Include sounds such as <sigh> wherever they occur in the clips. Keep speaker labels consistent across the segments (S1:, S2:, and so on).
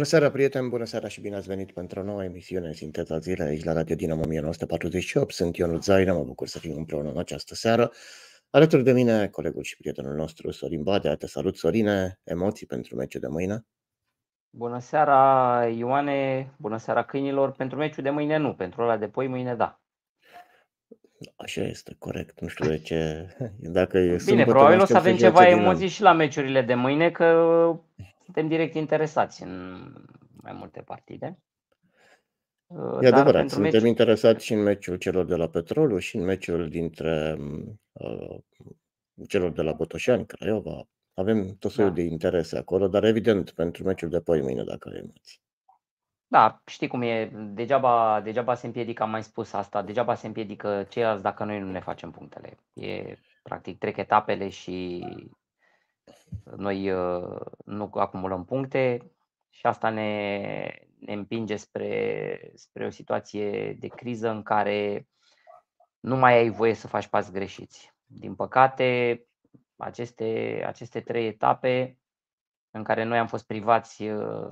S1: Bună seara, prieteni! Bună seara și bine ați venit pentru o nouă emisiune Sinteza Zilei aici la Radio Dinamo 1948. Sunt Ion Zaina, mă bucur să fim împreună în această seară. Alături de mine, colegul și prietenul nostru, Sorin Badea. Te salut, Sorine! Emoții pentru meciul de mâine?
S2: Bună seara, Ioane! Bună seara, câinilor! Pentru meciul de mâine nu, pentru ăla de poi mâine da.
S1: Așa este, corect. Nu știu de ce. Dacă e Bine, probabil o să avem ceva emoții
S2: și la meciurile de mâine, că suntem direct interesați în mai multe partide. E Dar adevărat, suntem meci...
S1: interesați și în meciul celor de la Petrolul și în meciul dintre uh, celor de la Botoșani, Craiova. Avem tot soiul da. de interese acolo, dar evident pentru meciul de poi mâine, dacă e emoții.
S2: Da, știi cum e, degeaba, degeaba se împiedică, am mai spus asta, degeaba se împiedică ceilalți dacă noi nu ne facem punctele. E practic trec etapele și noi uh, nu acumulăm puncte și asta ne, ne împinge spre, spre o situație de criză în care nu mai ai voie să faci pas greșiți. Din păcate, aceste, aceste trei etape în care noi am fost privați uh,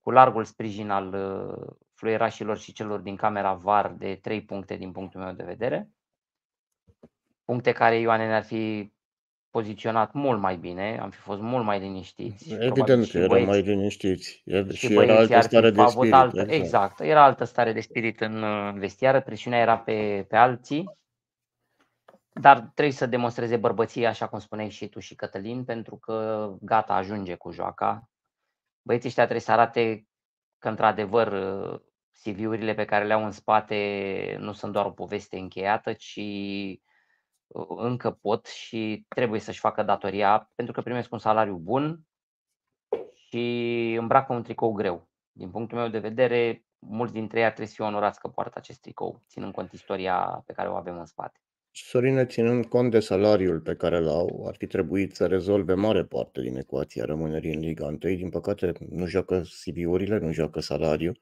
S2: cu largul sprijin al uh, fluierașilor și celor din camera VAR de trei puncte din punctul meu de vedere. Puncte care Ioane ne-ar fi poziționat mult mai bine, am fi fost mult mai liniștiți. Evident că eram
S1: mai liniștiți. E, și, și era altă stare de spirit. Altă, exact. exact,
S2: era altă stare de spirit în vestiară, presiunea era pe, pe alții, dar trebuie să demonstreze bărbăția, așa cum spuneai și tu și Cătălin, pentru că gata, ajunge cu joaca. Băieții ăștia trebuie să arate că, într-adevăr, CV-urile pe care le au în spate nu sunt doar o poveste încheiată, ci încă pot și trebuie să-și facă datoria pentru că primesc un salariu bun și îmbracă un tricou greu. Din punctul meu de vedere, mulți dintre ei ar trebui să fie onorați că poartă acest tricou, ținând cont istoria pe care o avem în spate.
S1: Sorine, ținând cont de salariul pe care l au, ar fi trebuit să rezolve mare parte din ecuația rămânerii în Liga 1. Din păcate, nu joacă CV-urile, nu joacă salariul.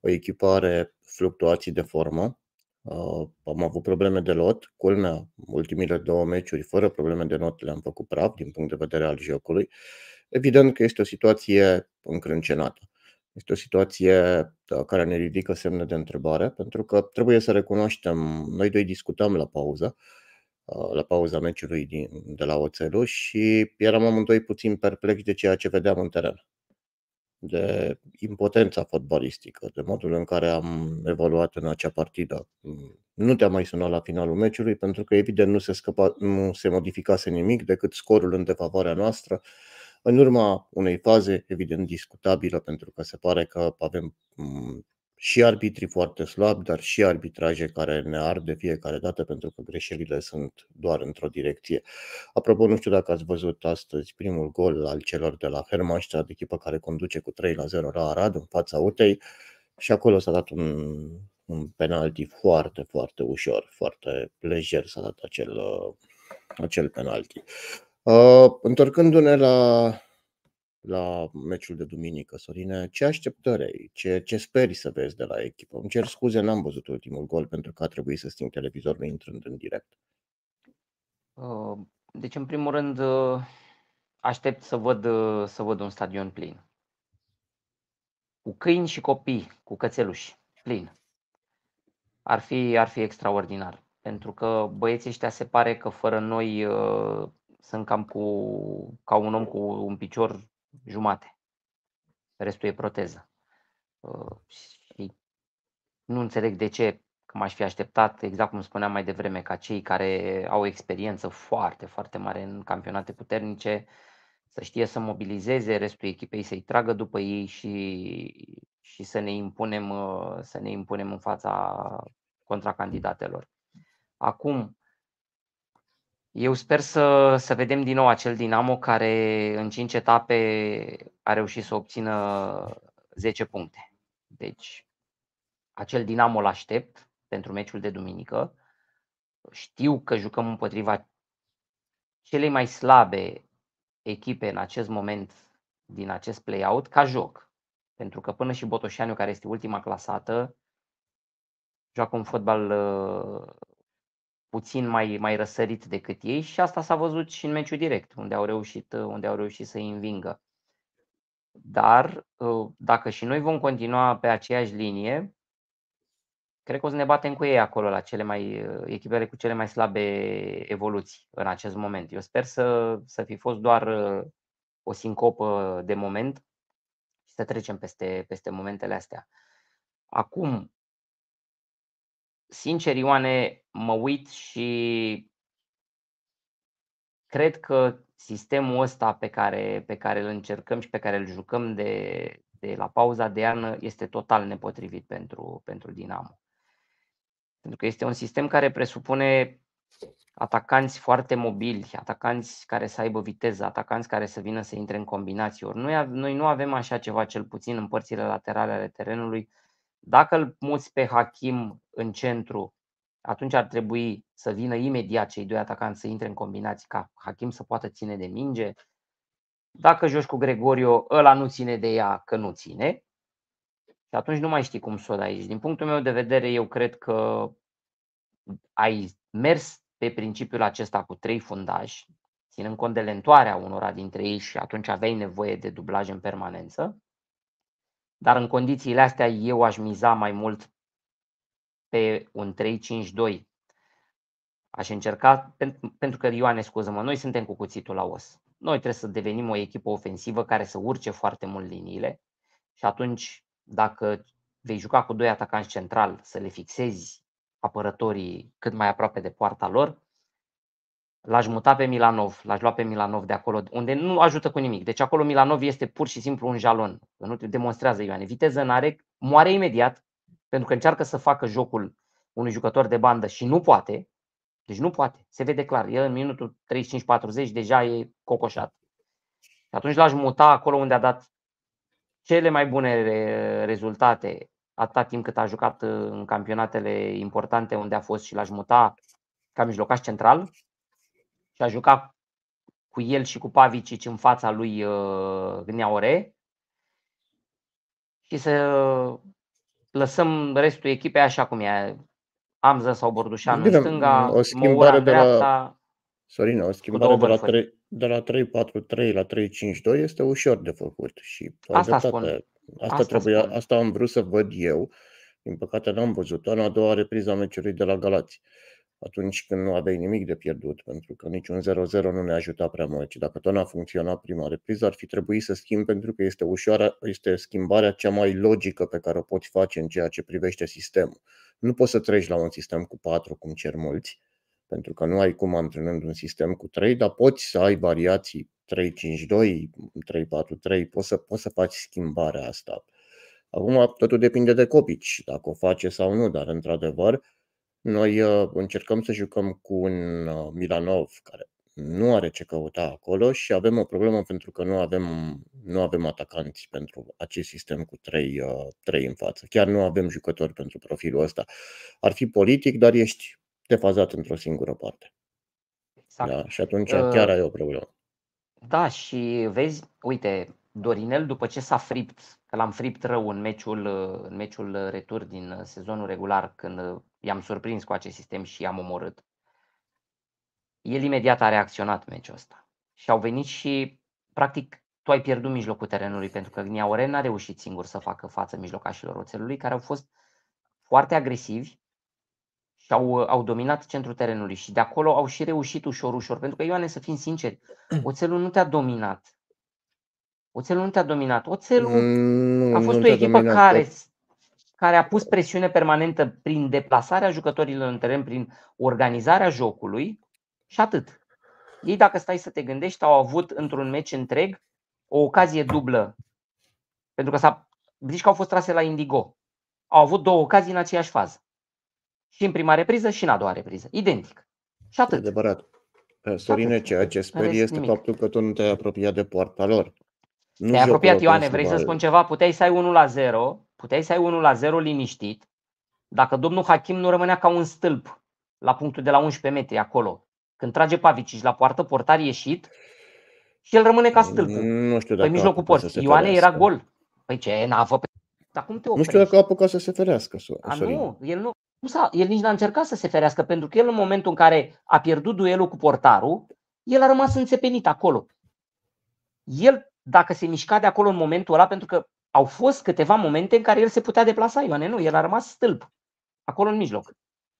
S1: o echipare fluctuații de formă, Uh, am avut probleme de lot, culmea, ultimile două meciuri fără probleme de not le-am făcut praf din punct de vedere al jocului. Evident că este o situație încrâncenată. Este o situație da, care ne ridică semne de întrebare, pentru că trebuie să recunoaștem, noi doi discutam la pauză, ă, la pauza meciului din, de la Oțelu și eram amândoi puțin perplexi de ceea ce vedeam în teren de impotența fotbalistică, de modul în care am evoluat în acea partidă. Nu te-a mai sunat la finalul meciului, pentru că evident nu se, scăpa, nu se modificase nimic decât scorul în defavoarea noastră, în urma unei faze evident discutabilă, pentru că se pare că avem și arbitrii foarte slabi, dar și arbitraje care ne ard de fiecare dată pentru că greșelile sunt doar într-o direcție. Apropo, nu știu dacă ați văzut astăzi primul gol al celor de la Hermannstadt, echipă care conduce cu 3 la 0 la Arad în fața Utei și acolo s-a dat un, un penalti foarte, foarte ușor, foarte lejer s-a dat acel, acel penalti. Uh, întorcându-ne la la meciul de duminică, Sorine. Ce așteptări ai? Ce, ce speri să vezi de la echipă? Îmi cer scuze, n-am văzut ultimul gol pentru că a trebuit să sting televizorul intrând în direct.
S2: Uh, deci, în primul rând, uh, aștept să văd, uh, să văd un stadion plin. Cu câini și copii, cu cățeluși, plin. Ar fi, ar fi extraordinar. Pentru că băieții ăștia se pare că fără noi sunt cam cu, ca un om cu un picior jumate. Restul e proteză. Uh, și nu înțeleg de ce că m-aș fi așteptat, exact cum spuneam mai devreme, ca cei care au experiență foarte, foarte mare în campionate puternice să știe să mobilizeze restul echipei, să-i tragă după ei și, și să, ne impunem, uh, să ne impunem în fața contracandidatelor. Acum, eu sper să, să vedem din nou acel Dinamo care în 5 etape a reușit să obțină 10 puncte. Deci acel Dinamo îl aștept pentru meciul de duminică. Știu că jucăm împotriva celei mai slabe echipe în acest moment din acest play-out ca joc. Pentru că până și Botoșaniu, care este ultima clasată, joacă un fotbal puțin mai, mai răsărit decât ei și asta s-a văzut și în meciul direct, unde au reușit, uh, unde au reușit să-i învingă. Dar uh, dacă și noi vom continua pe aceeași linie, cred că o să ne batem cu ei acolo, la cele mai, uh, echipele cu cele mai slabe evoluții în acest moment. Eu sper să, să fi fost doar o sincopă de moment și să trecem peste, peste momentele astea. Acum, sincer, Ioane, mă uit și cred că sistemul ăsta pe care, pe care îl încercăm și pe care îl jucăm de, de la pauza de iarnă este total nepotrivit pentru, pentru Dinamo. Pentru că este un sistem care presupune atacanți foarte mobili, atacanți care să aibă viteză, atacanți care să vină să intre în combinații. Ori noi, noi nu avem așa ceva, cel puțin în părțile laterale ale terenului. Dacă îl muți pe Hakim în centru, atunci ar trebui să vină imediat cei doi atacanți să intre în combinații ca Hakim să poată ține de minge. Dacă joci cu Gregorio, ăla nu ține de ea, că nu ține. Și atunci nu mai știi cum să o dai aici. Din punctul meu de vedere, eu cred că ai mers pe principiul acesta cu trei fundași, ținând cont de lentoarea unora dintre ei și atunci aveai nevoie de dublaj în permanență. Dar în condițiile astea eu aș miza mai mult pe un 3-5-2. Aș încerca, pentru că Ioane, scuză-mă, noi suntem cu cuțitul la os. Noi trebuie să devenim o echipă ofensivă care să urce foarte mult liniile și atunci dacă vei juca cu doi atacanți central să le fixezi apărătorii cât mai aproape de poarta lor, l-aș muta pe Milanov, l-aș lua pe Milanov de acolo, unde nu ajută cu nimic. Deci acolo Milanov este pur și simplu un jalon. Nu te demonstrează Ioane. Viteză în are, moare imediat, pentru că încearcă să facă jocul unui jucător de bandă și nu poate, deci nu poate, se vede clar. El în minutul 35-40 deja e cocoșat. Și atunci l-aș muta acolo unde a dat cele mai bune rezultate atâta timp cât a jucat uh, în campionatele importante unde a fost și l-aș muta ca mijlocaș central și a jucat cu el și cu Pavicic în fața lui uh, Gneaore și să lăsăm restul echipei așa cum e. Amză sau Bordușan Bine, mm, în stânga, o schimbare de la...
S1: Sorina, o schimbare de la, 3, de la 3-4-3 la 3-5-2 este ușor de făcut. Și asta, spun. Asta, asta, trebuia, spun. asta am vrut să văd eu. Din păcate n-am văzut-o în a doua repriză a meciului de la Galați. Uh, atunci când nu aveai nimic de pierdut, pentru că niciun 0-0 nu ne ajuta prea mult. Și dacă tot n-a funcționat prima repriză, ar fi trebuit să schimb pentru că este, ușoară, este schimbarea cea mai logică pe care o poți face în ceea ce privește sistemul. Nu poți să treci la un sistem cu 4, cum cer mulți, pentru că nu ai cum antrenând un sistem cu 3, dar poți să ai variații 3-5-2, 3-4-3, poți să, poți să faci schimbarea asta. Acum totul depinde de copici, dacă o face sau nu, dar într-adevăr noi uh, încercăm să jucăm cu un uh, Milanov care nu are ce căuta acolo și avem o problemă pentru că nu avem, nu avem atacanți pentru acest sistem cu trei, uh, trei în față. Chiar nu avem jucători pentru profilul ăsta. Ar fi politic, dar ești defazat într-o singură parte. Exact. Da? Și atunci chiar ai o problemă.
S2: Da, și vezi, uite, Dorinel, după ce s-a fript, că l-am fript rău în meciul, uh, în meciul uh, retur din uh, sezonul regular, când i-am surprins cu acest sistem și i-am omorât, el imediat a reacționat meciul ăsta. Și au venit și, practic, tu ai pierdut mijlocul terenului, pentru că Gniaure n-a reușit singur să facă față mijlocașilor oțelului, care au fost foarte agresivi și au, au dominat centrul terenului și de acolo au și reușit ușor, ușor. Pentru că, Ioane, să fim sinceri, oțelul nu te-a dominat Oțelul nu te-a dominat. Oțelul
S1: mm, a fost o echipă da. care,
S2: care a pus presiune permanentă prin deplasarea jucătorilor în teren, prin organizarea jocului și atât. Ei, dacă stai să te gândești, au avut într-un meci întreg o ocazie dublă. Pentru că s-a, zici că au fost trase la Indigo. Au avut două ocazii în aceeași fază. Și în prima repriză și în a doua repriză. Identic. Și atât. Adevărat. Sorine,
S1: ceea ce sper este nimic. faptul că tu nu te-ai apropiat de poarta lor. Nu Te-ai apropiat, Ioane, vrei să spun
S2: ceva? Puteai să ai 1 la 0, puteai să ai 1 la 0 liniștit, dacă domnul Hakim nu rămânea ca un stâlp la punctul de la 11 metri acolo. Când trage și la poartă, portar ieșit și el rămâne ca păi stâlp. Nu știu păi dacă pe mijlocul porții. Ioane era gol. Păi ce, n-a pe... Dar cum te oprești? Nu știu dacă
S1: a apucat să se ferească. A, nu,
S2: el nu. El nici n-a încercat să se ferească, pentru că el în momentul în care a pierdut duelul cu portarul, el a rămas înțepenit acolo. El dacă se mișca de acolo în momentul ăla, pentru că au fost câteva momente în care el se putea deplasa, Ioane, nu, el a rămas stâlp, acolo în mijloc.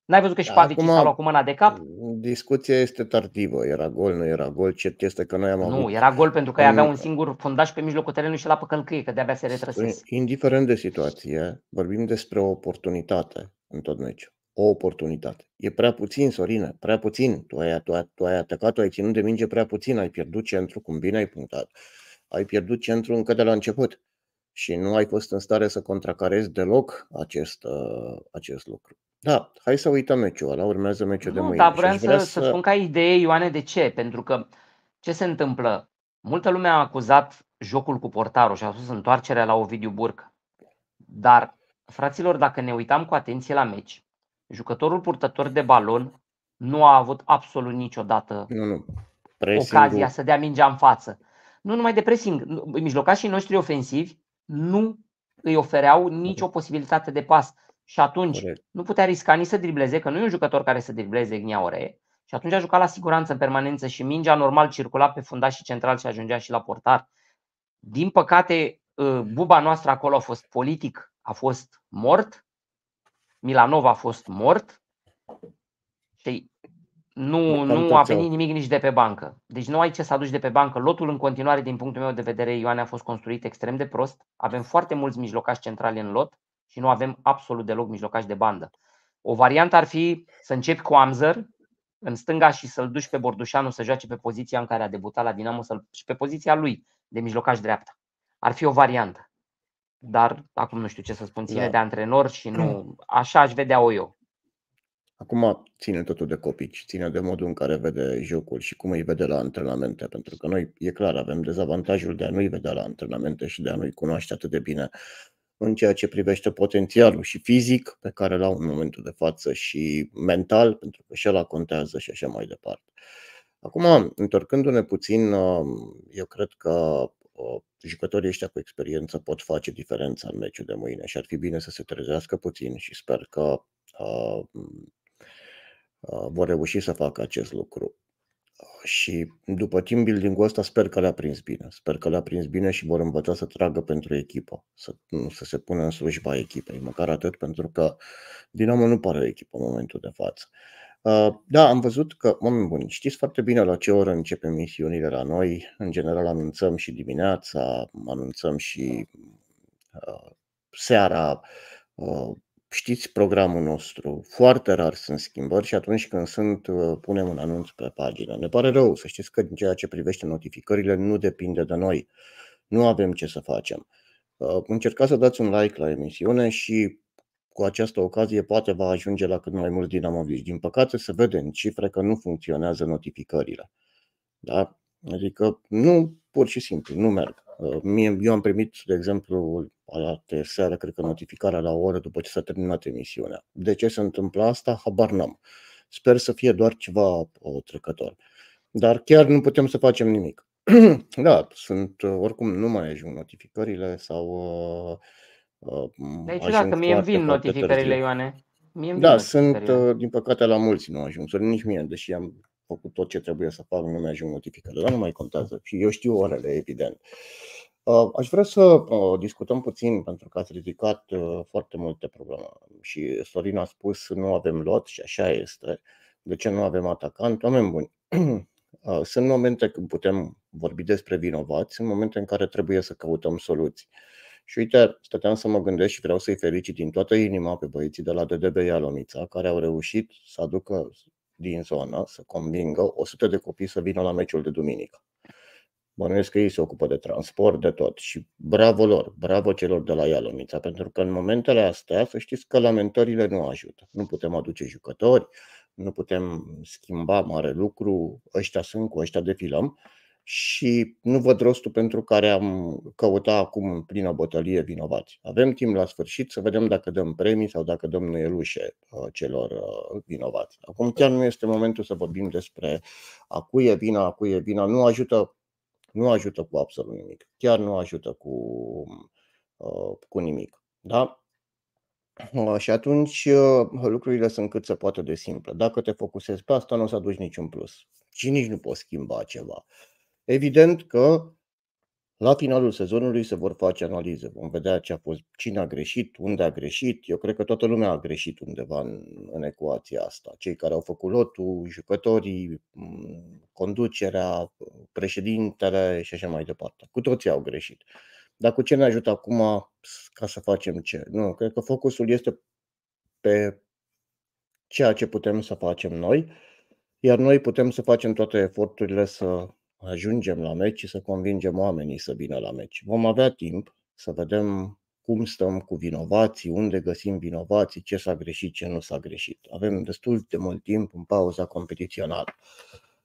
S2: N-ai văzut că și da, Pavici s-a luat cu mâna de cap?
S1: Discuția este tardivă. Era gol, nu era gol. Cert este că noi am nu, avut... Nu, era gol pentru că în... avea un
S2: singur fundaș pe mijlocul terenului și la pe călcâie, că de-abia se retrăsese.
S1: Indiferent de situație, vorbim despre o oportunitate în tot meciul. O oportunitate. E prea puțin, Sorină, prea puțin. Tu ai, tu, ai, tu ai atacat, tu ai ținut de minge prea puțin, ai pierdut centru, cum bine ai punctat. Uh, ai pierdut centrul încă de la început și nu ai fost în stare să contracarezi deloc acest, uh, acest lucru. Da, hai să uităm meciul ăla, urmează meciul nu, de mâine. Dar vreau să, să... să spun
S2: ca idee, Ioane, de ce? Pentru că ce se întâmplă? Multă lume a acuzat jocul cu portarul și a spus întoarcerea la Ovidiu Burcă. Dar, fraților, dacă ne uitam cu atenție la meci, jucătorul purtător de balon nu a avut absolut niciodată nu, nu. ocazia să dea mingea în față nu numai de pressing, mijlocașii noștri ofensivi nu îi ofereau nicio posibilitate de pas. Și atunci nu putea risca nici să dribleze, că nu e un jucător care să dribleze Gniaure. Și atunci a jucat la siguranță în permanență și mingea normal circula pe fundaș și central și ajungea și la portar. Din păcate, ă, buba noastră acolo a fost politic, a fost mort. Milanov a fost mort. Și nu, nu a venit nimic nici de pe bancă. Deci nu ai ce să aduci de pe bancă. Lotul în continuare, din punctul meu de vedere, Ioane a fost construit extrem de prost. Avem foarte mulți mijlocași centrali în lot și nu avem absolut deloc mijlocași de bandă. O variantă ar fi să începi cu Amzer în stânga și să-l duci pe Bordușanu să joace pe poziția în care a debutat la Dinamo să și pe poziția lui de mijlocaș dreapta. Ar fi o variantă. Dar acum nu știu ce să spun, ține da. de antrenor și nu. <clears throat> Așa aș vedea-o eu.
S1: Acum ține totul de copii, ține de modul în care vede jocul și cum îi vede la antrenamente, pentru că noi, e clar, avem dezavantajul de a nu-i vedea la antrenamente și de a nu-i cunoaște atât de bine în ceea ce privește potențialul și fizic pe care l-au în momentul de față și mental, pentru că și ăla contează și așa mai departe. Acum, întorcându-ne puțin, um, eu cred că uh, jucătorii ăștia cu experiență pot face diferența în meciul de mâine și ar fi bine să se trezească puțin și sper că uh, Uh, vor reuși să facă acest lucru. Uh, și după team building ăsta sper că le-a prins bine. Sper că le-a prins bine și vor învăța să tragă pentru echipă, să, să se pună în slujba echipei, măcar atât, pentru că Dinamo nu pare o echipă în momentul de față. Uh, da, am văzut că, oameni buni, știți foarte bine la ce oră începem misiunile la noi. În general anunțăm și dimineața, anunțăm și uh, seara, uh, știți programul nostru, foarte rar sunt schimbări și atunci când sunt, uh, punem un anunț pe pagină. Ne pare rău să știți că în ceea ce privește notificările nu depinde de noi. Nu avem ce să facem. Uh, încercați să dați un like la emisiune și cu această ocazie poate va ajunge la cât mai mulți dinamoviști. Din păcate se vede în cifre că nu funcționează notificările. Da? Adică nu, pur și simplu, nu merg. Uh, mie, eu am primit, de exemplu, la seară, cred că notificarea la o oră după ce s-a terminat emisiunea. De ce se întâmplă asta? Habar n-am. Sper să fie doar ceva trecător. Dar chiar nu putem să facem nimic. <clears throat> da, sunt, uh, oricum nu mai ajung notificările sau uh, dacă mie îmi vin notificările, târziu. Ioane.
S2: Mie da, vin sunt, uh,
S1: din păcate, la mulți nu ajung, nici mie, deși am făcut tot ce trebuie să fac, nu mi-ajung notificările, dar nu mai contează. Și eu știu orele, evident. Uh, aș vrea să uh, discutăm puțin, pentru că ați ridicat uh, foarte multe probleme. Și Sorin a spus, nu avem lot și așa este. De ce nu avem atacant? Oameni buni, <clears throat> sunt momente când putem vorbi despre vinovați, sunt momente în care trebuie să căutăm soluții. Și uite, stăteam să mă gândesc și vreau să-i felicit din toată inima pe băieții de la DDB Ialomița, care au reușit să aducă din zonă să convingă 100 de copii să vină la meciul de duminică. Bănuiesc că ei se ocupă de transport, de tot și bravo lor, bravo celor de la Ialomița, pentru că în momentele astea să știți că lamentările nu ajută. Nu putem aduce jucători, nu putem schimba mare lucru, ăștia sunt, cu ăștia defilăm și nu văd rostul pentru care am căuta acum în plină bătălie vinovați. Avem timp la sfârșit să vedem dacă dăm premii sau dacă dăm nuielușe uh, celor uh, vinovați. Acum chiar nu este momentul să vorbim despre a cui e vina, a cui e vina. Nu ajută, nu ajută cu absolut nimic. Chiar nu ajută cu, uh, cu nimic. Da? Și atunci lucrurile sunt cât se poate de simple. Dacă te focusezi pe asta, nu o să aduci niciun plus. Și nici nu poți schimba ceva. Uh, Evident că la finalul sezonului se vor face analize. Vom vedea ce a fost, cine a greșit, unde a greșit. Eu cred că toată lumea a greșit undeva în, în ecuația asta. Cei care au făcut lotul, jucătorii, mm, conducerea, președintele și așa mai departe. Cu toții au greșit. Dar cu ce ne ajută acum ca să facem ce? Nu, cred că focusul este pe ceea ce putem să facem noi, iar noi putem să facem toate eforturile să ajungem la meci și să convingem oamenii să vină la meci. Vom avea timp să vedem cum stăm cu vinovații, unde găsim vinovații, ce s-a greșit, ce nu s-a greșit. Avem destul de mult timp în pauza competițională.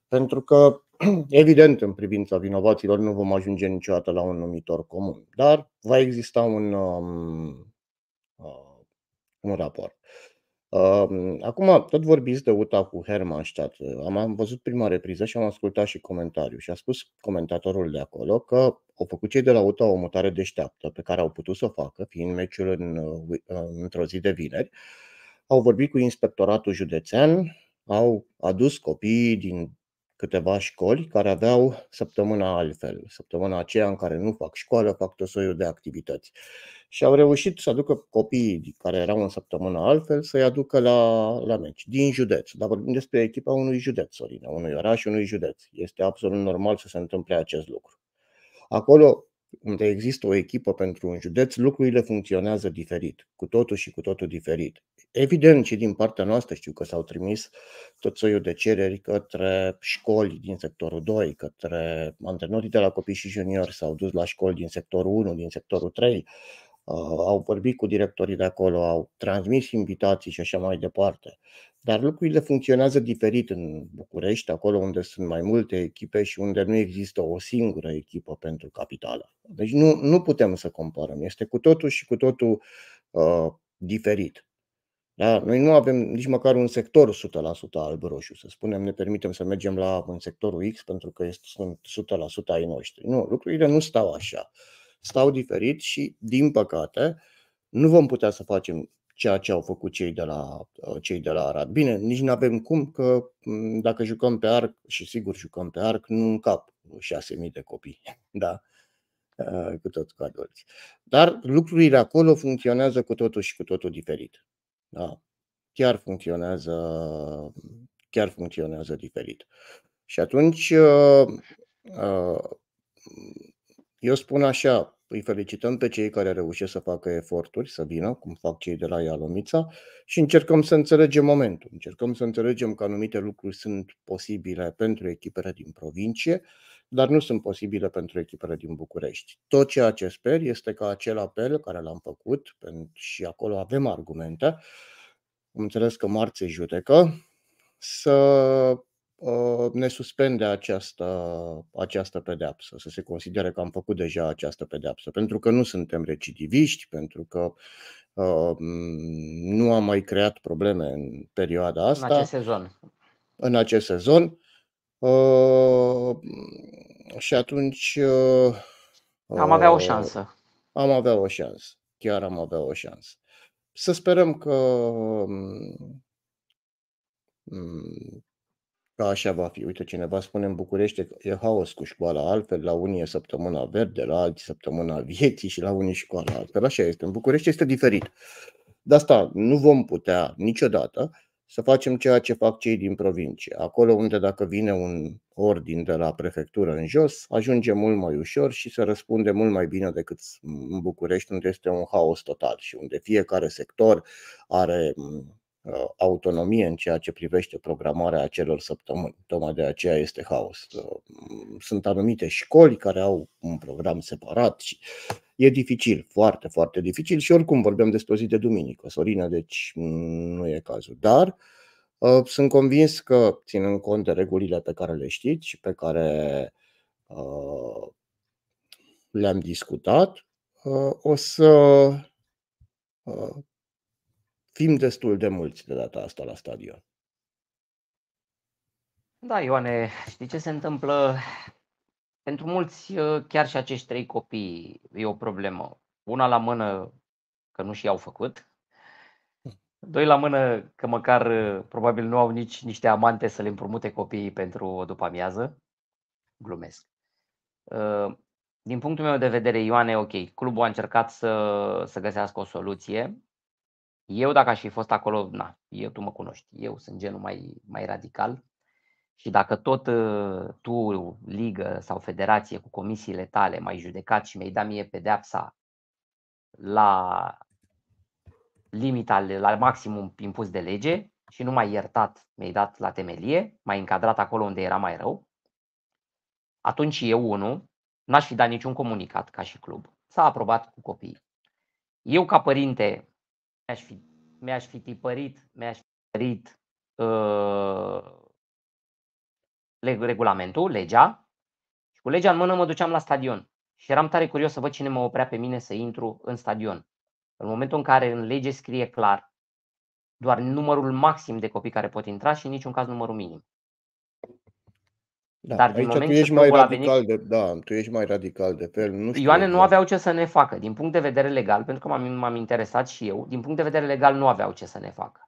S1: Pentru că, <clears throat> evident, în privința vinovaților nu vom ajunge niciodată la un numitor comun, dar va exista un, um, uh, un raport. Acum, tot vorbiți de UTA cu Hermannstadt. Am, am văzut prima repriză și am ascultat și comentariu și a spus comentatorul de acolo că au făcut cei de la UTA o mutare deșteaptă pe care au putut să o facă, fiind meciul în, într-o zi de vineri. Au vorbit cu inspectoratul județean, au adus copiii din câteva școli care aveau săptămâna altfel, săptămâna aceea în care nu fac școală, fac tot soiul de activități. Și au reușit să aducă copiii care erau în săptămână altfel să-i aducă la, la meci, din județ. Dar vorbim despre echipa unui județ, Sorina, unui oraș, unui județ. Este absolut normal să se întâmple acest lucru. Acolo unde există o echipă pentru un județ, lucrurile funcționează diferit, cu totul și cu totul diferit. Evident, și din partea noastră știu că s-au trimis tot soiul de cereri către școli din sectorul 2, către antrenorii de la copii și juniori, s-au dus la școli din sectorul 1, din sectorul 3, uh, au vorbit cu directorii de acolo, au transmis invitații și așa mai departe. Dar lucrurile funcționează diferit în București, acolo unde sunt mai multe echipe și unde nu există o singură echipă pentru capitală. Deci nu, nu putem să comparăm. Este cu totul și cu totul uh, diferit. Da? Noi nu avem nici măcar un sector 100% alb-roșu, să spunem, ne permitem să mergem la în sectorul X pentru că sunt 100% ai noștri. Nu, lucrurile nu stau așa. Stau diferit și, din păcate, nu vom putea să facem ceea ce au făcut cei de la, uh, cei de la Arad. Bine, nici nu avem cum, că mm, dacă jucăm pe arc, și sigur jucăm pe arc, nu în cap 6.000 de copii, <laughs> da? Uh, cu tot cu adulți. Dar lucrurile acolo funcționează cu totul și cu totul diferit. Da. Chiar funcționează, chiar funcționează diferit. Și atunci, uh, uh, eu spun așa, îi felicităm pe cei care reușesc să facă eforturi, să vină, cum fac cei de la Ialomița, și încercăm să înțelegem momentul. Încercăm să înțelegem că anumite lucruri sunt posibile pentru echipele din provincie, dar nu sunt posibile pentru echipele din București. Tot ceea ce sper este că acel apel care l-am făcut, și acolo avem argumente, am înțeles că marți se judecă, să Ă, ne suspende această, această pedeapsă, să se considere că am făcut deja această pedeapsă, pentru că nu suntem recidiviști, pentru că uh, nu am mai creat probleme în perioada asta. În acest sezon. În acest sezon. Uh, și atunci. Uh, am avea o șansă. Am avea o șansă. Chiar am avea o șansă. Să sperăm că um, Că așa va fi. Uite, cineva spune în București că e haos cu școala altfel, la unii e săptămâna verde, la alții săptămâna vieții și la unii școala altfel. Așa este. În București este diferit. De asta nu vom putea niciodată să facem ceea ce fac cei din provincie. Acolo unde dacă vine un ordin de la prefectură în jos, ajunge mult mai ușor și se răspunde mult mai bine decât în București, unde este un haos total și unde fiecare sector are Uh, autonomie în ceea ce privește programarea acelor săptămâni. Tocmai de aceea este haos. Uh, sunt anumite școli care au un program separat și e dificil, foarte, foarte dificil și oricum vorbeam despre o zi de duminică, Sorina, deci nu e cazul. Dar uh, sunt convins că, ținând cont de regulile pe care le știți și pe care uh, le-am discutat, uh, o să fim destul de mulți de data asta
S2: la stadion. Da, Ioane, știi ce se întâmplă? Pentru mulți, ă, chiar și acești trei copii e o problemă. Una la mână că nu și-au făcut, doi la mână că măcar ă, probabil nu au nici niște amante să le împrumute copiii pentru o după amiază. Glumesc. Ă, din punctul meu de vedere, Ioane, ok, clubul a încercat să, să găsească o soluție, eu, dacă aș fi fost acolo, na, eu, tu mă cunoști, eu sunt genul mai, mai radical și dacă tot ă, tu, ligă sau federație cu comisiile tale, mai ai judecat și mi-ai dat mie pedeapsa la limita, la maximum impus de lege și nu m-ai iertat, mi-ai dat la temelie, m-ai încadrat acolo unde era mai rău, atunci eu, unul, n-aș fi dat niciun comunicat ca și club. S-a aprobat cu copiii. Eu, ca părinte, mi-aș fi, mi-aș fi tipărit, mi-aș fi tipărit uh, regulamentul, legea, și cu legea în mână mă duceam la stadion. Și eram tare curios să văd cine mă oprea pe mine să intru în stadion. În momentul în care în lege scrie clar doar numărul maxim de copii care pot intra și în niciun caz numărul minim. Da, Dar din moment tu ești mai radical
S1: venit, de, da, tu ești mai radical de fel. Nu știu Ioane nu
S2: nu aveau ce să ne facă. Din punct de vedere legal, pentru că m-am, m-am interesat și eu, din punct de vedere legal nu aveau ce să ne facă.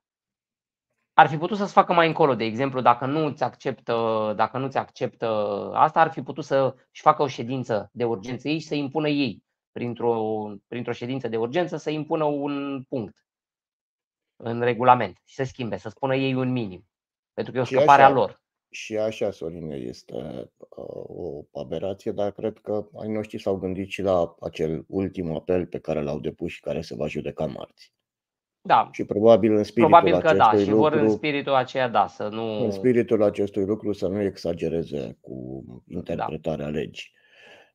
S2: Ar fi putut să-ți facă mai încolo, de exemplu, dacă nu ți acceptă, dacă nu ți acceptă asta, ar fi putut să-și facă o ședință de urgență ei și să impună ei, printr-o, printr-o ședință de urgență, să impună un punct în regulament și să schimbe, să spună ei un minim. Pentru că e o scăpare a lor
S1: și așa, Sorine, este uh, o aberație, dar cred că ai noștri s-au gândit și la acel ultim apel pe care l-au depus și care se va judeca marți. Da. Și probabil în spiritul probabil că da, acestui da, lucru, și vor în
S2: spiritul aceea da, să nu... În
S1: spiritul acestui lucru să nu exagereze cu interpretarea da. legii.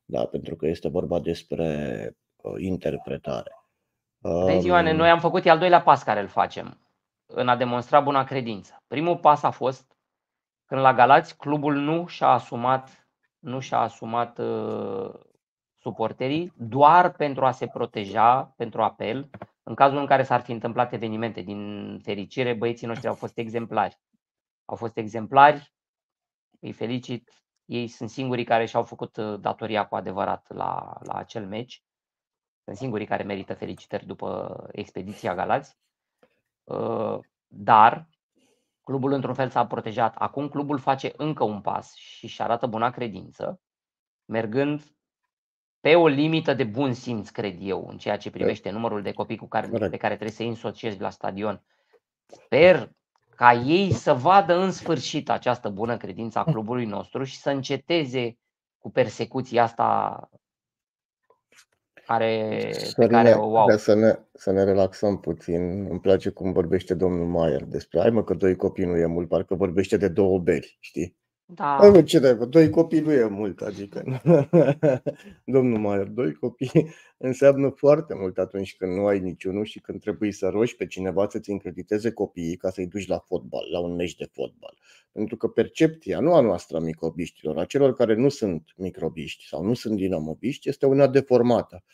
S1: Da, pentru că este vorba despre uh, interpretare. Vezi, Ioane, um, noi
S2: am făcut al doilea pas care îl facem în a demonstra buna credință. Primul pas a fost când la Galați clubul nu și-a asumat, nu și-a asumat uh, suporterii doar pentru a se proteja, pentru apel, în cazul în care s-ar fi întâmplat evenimente. Din fericire, băieții noștri au fost exemplari. Au fost exemplari, îi felicit, ei sunt singurii care și-au făcut uh, datoria cu adevărat la, la acel meci. Sunt singurii care merită felicitări după expediția Galați. Uh, dar Clubul într-un fel s-a protejat. Acum clubul face încă un pas și își arată buna credință, mergând pe o limită de bun simț, cred eu, în ceea ce da. privește numărul de copii cu care, pe care trebuie să-i însociezi la stadion. Sper ca ei să vadă în sfârșit această bună credință a da. clubului nostru și să înceteze cu persecuția asta care, să pe care ne, o wow. Să
S1: ne, să ne relaxăm puțin. Îmi place cum vorbește domnul Maier despre ai mă că doi copii nu e mult, parcă vorbește de două beri, știi? Da. Ai mă, ce de, doi copii nu e mult, adică <laughs> domnul Maier, doi copii <laughs> înseamnă foarte mult atunci când nu ai niciunul și când trebuie să roși pe cineva să-ți încrediteze copiii ca să-i duci la fotbal, la un meci de fotbal pentru că percepția, nu a noastră a microbiștilor, a celor care nu sunt microbiști sau nu sunt dinamobiști, este una deformată.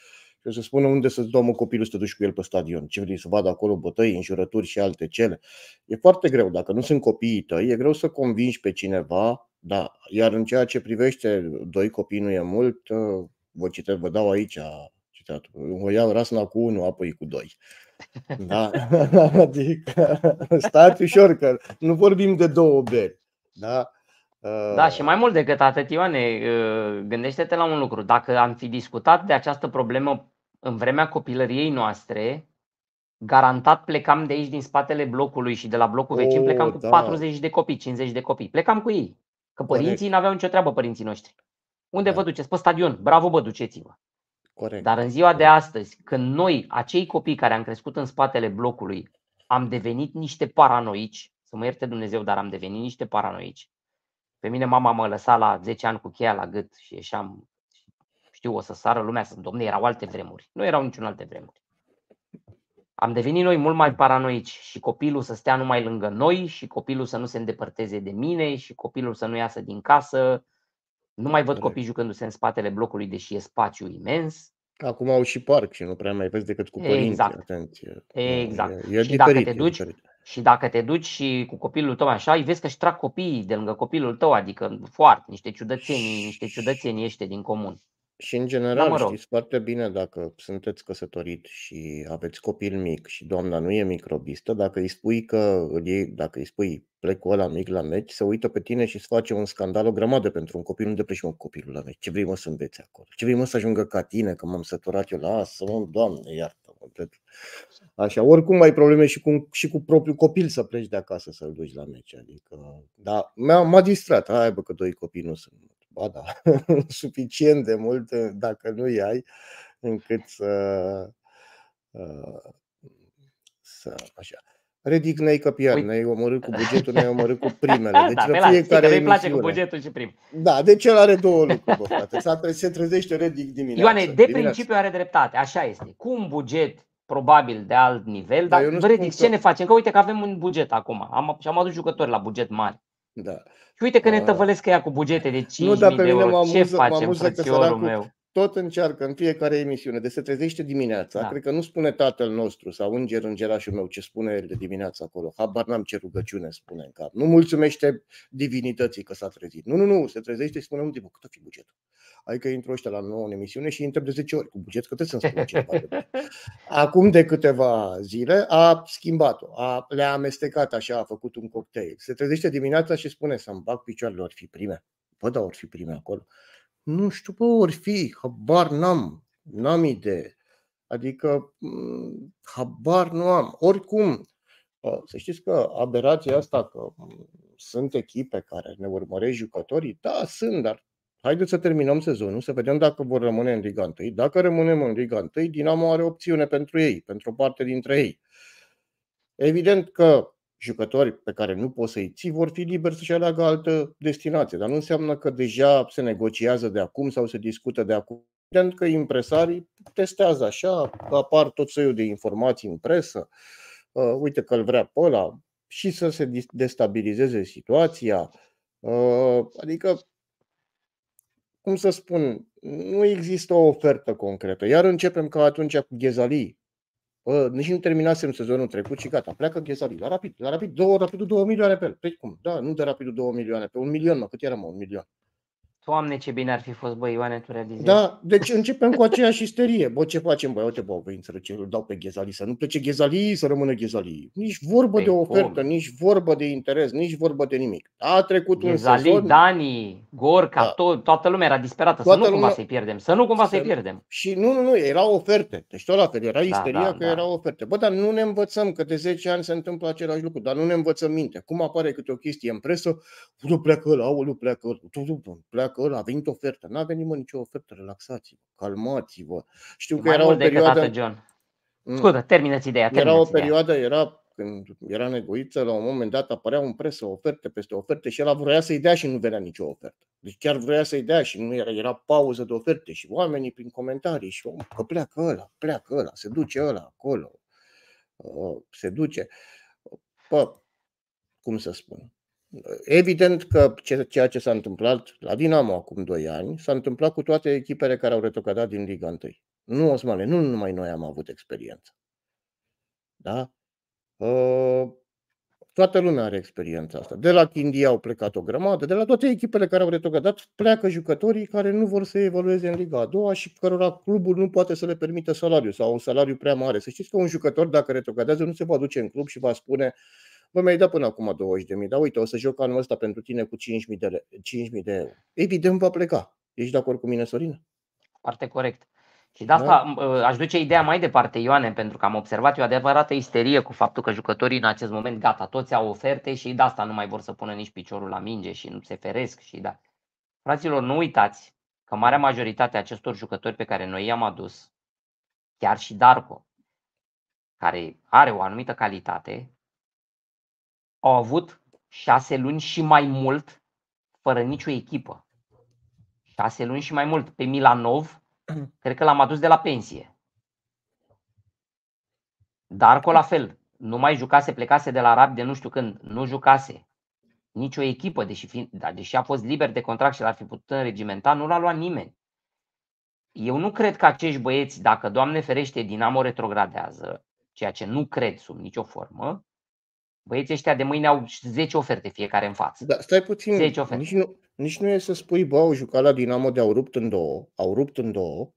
S1: Și o să spună unde să-ți dau copilul să te duci cu el pe stadion. Ce vrei să vadă acolo bătăi, înjurături și alte cele. E foarte greu. Dacă nu sunt copiii tăi, e greu să convingi pe cineva. Da. Iar în ceea ce privește doi copii nu e mult, vă citesc, vă dau aici citatul. O iau rasna cu unul, apoi cu doi. Da? <laughs> Adică stați ușor că nu vorbim de două beri. Da?
S2: Da, și mai mult decât atât, Ioane, ă, gândește-te la un lucru. Dacă am fi discutat de această problemă în vremea copilăriei noastre, garantat plecam de aici din spatele blocului și de la blocul vecin oh, plecam cu da. 40 de copii, 50 de copii. Plecam cu ei. Că părinții nu aveau nicio treabă, părinții noștri. Unde da. vă duceți? Pe stadion. Bravo, vă duceți-vă. Corect. Dar în ziua de astăzi, când noi, acei copii care am crescut în spatele blocului, am devenit niște paranoici, să mă ierte Dumnezeu, dar am devenit niște paranoici. Pe mine mama mă lăsa la 10 ani cu cheia la gât și ieșeam, știu, o să sară lumea, să domne, erau alte vremuri. Nu erau niciun alte vremuri. Am devenit noi mult mai paranoici și copilul să stea numai lângă noi și copilul să nu se îndepărteze de mine și copilul să nu iasă din casă nu mai văd copii jucându-se în spatele blocului, deși e spațiu imens.
S1: Acum au și parc și nu prea mai vezi decât
S2: cu părinții. Exact. Atenție. Exact. E, e și, diferit, dacă te duci, e și dacă te duci și cu copilul tău așa, îi vezi că își trag copiii de lângă copilul tău, adică foarte, niște ciudățenii, niște ciudățenii ăștia din comun.
S1: Și în da, general, da, mă rog. știți foarte bine dacă sunteți căsătorit și aveți copil mic și doamna nu e microbistă, dacă îi spui că dacă îi spui cu ăla mic la meci, se uită pe tine și îți face un scandal o grămadă pentru un copil, nu de un copilul la meci, ce vrei mă să înveți acolo, ce vrei mă să ajungă ca tine, că m-am săturat eu la asta, mă, doamne, iartă-mă. Așa, oricum ai probleme și cu, și cu propriul copil să pleci de acasă să-l duci la meci, adică, da, m-a, m-a distrat, hai bă că doi copii nu sunt ba da, <laughs> suficient de mult eh, dacă nu ai, încât să, uh, să așa. Ridic ne-ai căpiat, ne-ai omorât cu <laughs> bugetul, ne-ai omorât cu primele. Da, deci da, la fiecare că îi place cu bugetul și prim. Da, deci el are două lucruri, bă, frate. se trezește Redic dimineața. Ioane, de dimineața. principiu
S2: are dreptate, așa este. Cu un buget probabil de alt nivel, dar, dar Redic, ce că... ne facem? Că uite că avem un buget acum am, și am adus jucători la buget mare. Da. Și uite că ne tăvălesc ea cu bugete de 5.000 nu, dar pe de mine euro. Ce facem, amuză că săracul, meu?
S1: tot încearcă în fiecare emisiune, de se trezește dimineața, da. cred că nu spune tatăl nostru sau înger, îngerașul meu ce spune el de dimineața acolo, habar n-am ce rugăciune spune în cap, nu mulțumește divinității că s-a trezit, nu, nu, nu, se trezește și spune un tip cât fi bugetul? Adică intru ăștia la nouă în emisiune și intră de 10 ori cu buget, că trebuie să-mi spună ceva. <laughs> Acum de câteva zile a schimbat-o, a, le-a amestecat așa, a făcut un cocktail. Se trezește dimineața și spune să-mi bag picioarele, ori fi prime. Bă, da, ori fi prime acolo. Nu știu, bă, ori fi, habar n-am, n-am idee. Adică, mm, habar nu am. Oricum, să știți că aberația asta că mm, sunt echipe care ne urmăresc jucătorii, da, sunt, dar haideți să terminăm sezonul, să vedem dacă vor rămâne în Liga 1. Dacă rămânem în Liga 1, Dinamo are opțiune pentru ei, pentru o parte dintre ei. Evident că jucători pe care nu poți să-i ții vor fi liberi să-și aleagă altă destinație. Dar nu înseamnă că deja se negociază de acum sau se discută de acum. Evident că impresarii testează așa, apar tot soiul de informații în presă, uh, uite că îl vrea pe ăla, și să se destabilizeze situația. Uh, adică, cum să spun, nu există o ofertă concretă. Iar începem ca atunci cu Ghezali, Bă, nici nu terminasem sezonul trecut și gata, pleacă Ghezali, la rapid, la rapid, două, rapidul două milioane pe el. Păi cum, da, nu de rapidul două milioane, pe un milion, mă, cât era mă, un milion.
S2: Doamne, ce bine ar fi fost, băi, Ioane, tu realizezi. Da,
S1: deci începem cu aceeași isterie. Bă, ce facem, băi, uite, bă, băi, înțelege, îl dau pe Ghezali, să nu plece Ghezali, să rămână Ghezali. Nici
S2: vorbă păi de ofertă,
S1: cum? nici vorbă de interes, nici vorbă de nimic.
S2: A trecut Ghezali, un sezon. Dani, Gorca, da. tot, toată lumea era disperată, toată să nu lumea... cumva să-i pierdem, să nu cumva să... i pierdem. Și nu, nu, nu, erau oferte. Deci tot la
S1: fel, era da, isteria da, da, că da. erau oferte. Bă, dar nu ne învățăm că de 10 ani se întâmplă același lucru, dar nu ne învățăm minte. Cum apare câte o chestie în presă, pleacă ăla, pleacă, pleacă că ăla a venit ofertă. N-a venit mă nicio ofertă, relaxați-vă, calmați-vă. Știu că Mai era o perioadă... Atât, John.
S2: Mm. Scuze, termină-ți ideea. Termină-ți era o perioadă,
S1: ideea. era când era negoiță, la un moment dat apărea un presă, oferte peste oferte și el vrea să-i dea și nu venea nicio ofertă. Deci chiar vrea să-i dea și nu era, era pauză de oferte și oamenii prin comentarii și om, că pleacă ăla, pleacă ăla, se duce ăla acolo, uh, se duce. Pă, cum să spun, Evident că ceea ce s-a întâmplat la Dinamo acum 2 ani s-a întâmplat cu toate echipele care au retrogradat din Liga 1. Nu, Osmane, nu numai noi am avut experiență. Da? Ă, toată lumea are experiența asta. De la Chindia au plecat o grămadă, de la toate echipele care au retrogradat pleacă jucătorii care nu vor să evolueze în Liga a doua și cărora clubul nu poate să le permită salariu sau un salariu prea mare. Să știți că un jucător, dacă retrogradează, nu se va duce în club și va spune uh, Bă, mi-ai dat până acum 20.000, dar uite, o să joc anul ăsta pentru tine cu 5.000 de, 5.000 de euro. Evident va pleca. Ești de acord cu mine, Sorin?
S2: Foarte corect.
S1: Și de asta
S2: da. Ă, aș duce ideea mai departe, Ioane, pentru că am observat o adevărată isterie cu faptul că jucătorii în acest moment, gata, toți au oferte și de asta nu mai vor să pună nici piciorul la minge și nu se feresc. Și da. Fraților, nu uitați că marea majoritate a acestor jucători pe care noi i-am adus, chiar și Darko, care are o anumită calitate, au avut șase luni și mai mult fără nicio echipă. Șase luni și mai mult. Pe Milanov, <clears throat> cred că l-am adus de la pensie. Darko la fel. Nu mai jucase, plecase de la Arab de nu știu când. Nu jucase. Nicio echipă, deși, fi, deși a fost liber de contract și l-ar fi putut înregimenta, nu l-a luat nimeni. Eu nu cred că acești băieți, dacă Doamne ferește, Dinamo retrogradează, ceea ce nu cred sub nicio formă, Băieții ăștia de mâine au 10 oferte fiecare în față. Da, stai puțin, 10 oferte.
S1: Nici, nu, nici nu e să spui, bă, au jucat la Dinamo de au rupt în două, au rupt în două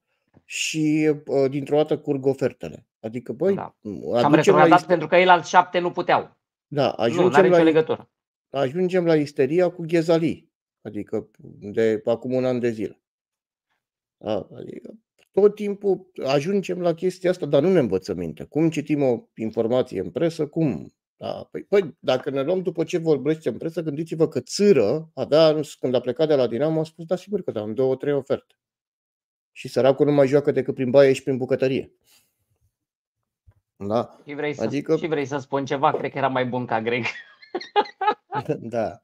S1: și uh, dintr-o dată curg ofertele. Adică, băi, da. Am retrogradat la...
S2: pentru că ei la șapte nu puteau.
S1: Da, ajungem nu, la... legătură. Ajungem la isteria cu Ghezali, adică de acum un an de zile. Da, adică tot timpul ajungem la chestia asta, dar nu ne învățăm minte. Cum citim o informație în presă, cum da, păi, păi, dacă ne luăm după ce vorbește în presă, gândiți-vă că Țâră avea, când a plecat de la Dinamo, a spus, da, sigur că da, am două, trei oferte. Și săracul nu mai joacă decât prin baie și prin bucătărie. Da. Și vrei, să, adică... și
S2: vrei să spun ceva, cred că era mai bun ca Greg. <laughs>
S1: da.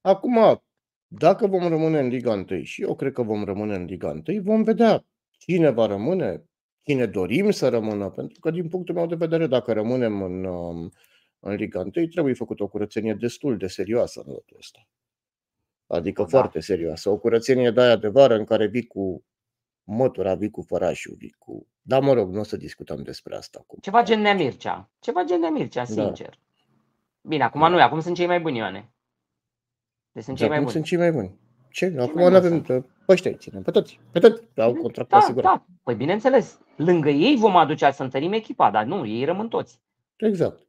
S1: Acum, dacă vom rămâne în Liga 1 și eu cred că vom rămâne în Liga 1, vom vedea cine va rămâne, cine dorim să rămână, pentru că din punctul meu de vedere, dacă rămânem în, um, în Liga 1, trebuie făcut o curățenie destul de serioasă în lotul ăsta. Adică da. foarte serioasă. O curățenie de aia de vară în care vii cu mătura, vii cu fărașul, vii cu... Dar mă rog, nu o să discutăm despre asta
S2: acum. Ceva gen Nemircea. Ceva gen Nemircea, da. sincer. Da. Bine, acum da. nu, acum sunt cei mai buni, Ioane. Deci sunt cei mai buni. sunt cei mai buni. Ce? Acum nu avem ăștia păi îi ținem pe toți, pe toți, au da, contract da, asigurat. Da. Păi bineînțeles, lângă ei vom aduce să întărim echipa, dar nu, ei rămân toți. Exact.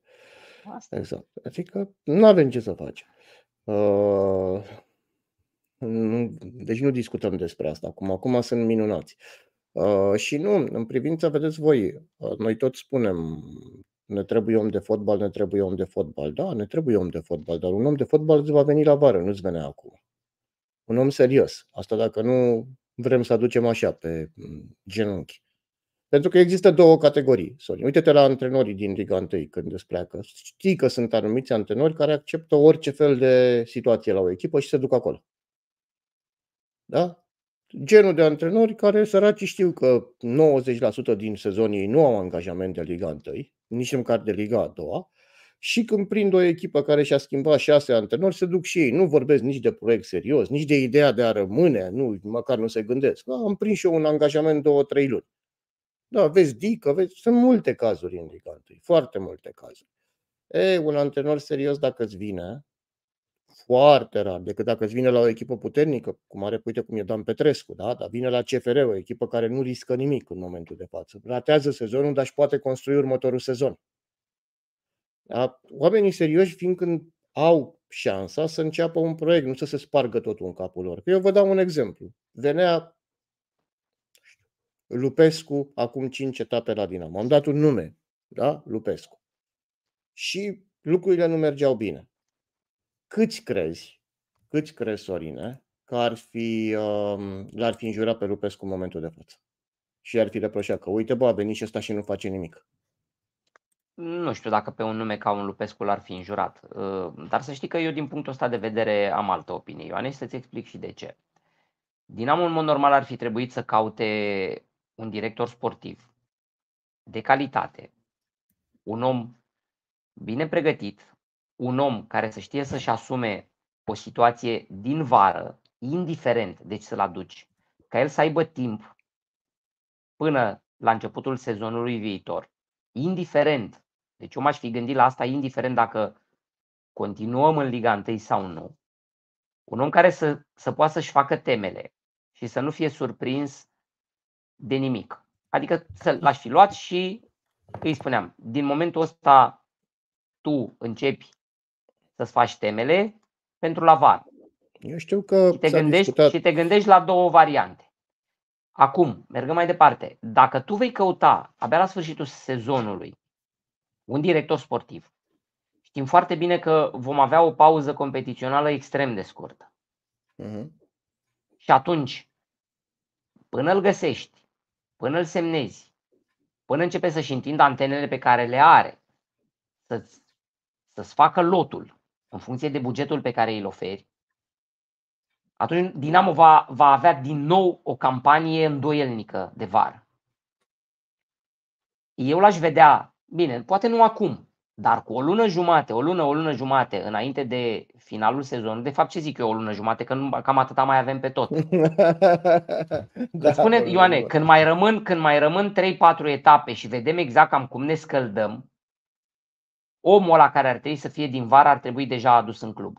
S1: Asta. Exact. Adică nu avem ce să facem. Uh, deci nu discutăm despre asta acum. Acum sunt minunați. Uh, și nu, în privința, vedeți voi, uh, noi tot spunem ne trebuie om de fotbal, ne trebuie om de fotbal. Da, ne trebuie om de fotbal, dar un om de fotbal îți va veni la vară, nu-ți venea acum un om serios. Asta dacă nu vrem să aducem așa pe mm, genunchi. Pentru că există două categorii, Sorin. Uite-te la antrenorii din Liga 1 când îți pleacă. Știi că sunt anumiți antrenori care acceptă orice fel de situație la o echipă și se duc acolo. Da? Genul de antrenori care săraci știu că 90% din sezonii nu au angajament de Liga 1, nici măcar de Liga 2 și când prind o echipă care și-a schimbat șase antrenori, se duc și ei. Nu vorbesc nici de proiect serios, nici de ideea de a rămâne, nu, măcar nu se gândesc. Da, am prins și eu un angajament două, trei luni. Da, vezi Dică, vezi, sunt multe cazuri în foarte multe cazuri. E, un antrenor serios dacă îți vine, foarte rar, decât dacă îți vine la o echipă puternică, cum are, uite cum e Dan Petrescu, da? dar vine la CFR, o echipă care nu riscă nimic în momentul de față. Ratează sezonul, dar își poate construi următorul sezon. Da? oamenii serioși vin când au șansa să înceapă un proiect, nu să se spargă totul în capul lor. Eu vă dau un exemplu. Venea Lupescu acum cinci etape la Dinamo. Am dat un nume, da? Lupescu. Și lucrurile nu mergeau bine. Câți crezi, câți crezi, Sorine, că ar fi, um, l-ar fi înjurat pe Lupescu în momentul de față? Și ar fi reproșat că, uite, bă, a venit și ăsta și nu face nimic
S2: nu știu dacă pe un nume ca un Lupescu l-ar fi înjurat, uh, dar să știi că eu din punctul ăsta de vedere am altă opinie, Ioane, și să-ți explic și de ce. Dinamo în mod normal ar fi trebuit să caute un director sportiv de calitate, un om bine pregătit, un om care să știe să-și asume o situație din vară, indiferent, ce să-l aduci, ca el să aibă timp până la începutul sezonului viitor, indiferent deci eu m-aș fi gândit la asta indiferent dacă continuăm în Liga 1 sau nu. Un om care să, să poată să-și facă temele și să nu fie surprins de nimic. Adică să l-aș fi luat și îi spuneam, din momentul ăsta tu începi să-ți faci temele pentru la var. Eu știu că și te, gândești, discutat. și te gândești la două variante. Acum, mergând mai departe, dacă tu vei căuta abia la sfârșitul sezonului un director sportiv. Știm foarte bine că vom avea o pauză competițională extrem de scurtă. Uh-huh. Și atunci, până îl găsești, până îl semnezi, până începe să-și întindă antenele pe care le are, să-ți, să-ți facă lotul în funcție de bugetul pe care îl oferi, atunci Dinamo va, va avea din nou o campanie îndoielnică de vară. Eu l-aș vedea Bine, poate nu acum, dar cu o lună jumate, o lună, o lună jumate înainte de finalul sezonului, de fapt ce zic eu o lună jumate, că nu, cam atâta mai avem pe tot.
S1: <laughs> da, spune Ioane, când
S2: mai rămân, când mai rămân 3-4 etape și vedem exact cam cum ne scăldăm, omul ăla care ar trebui să fie din vară ar trebui deja adus în club.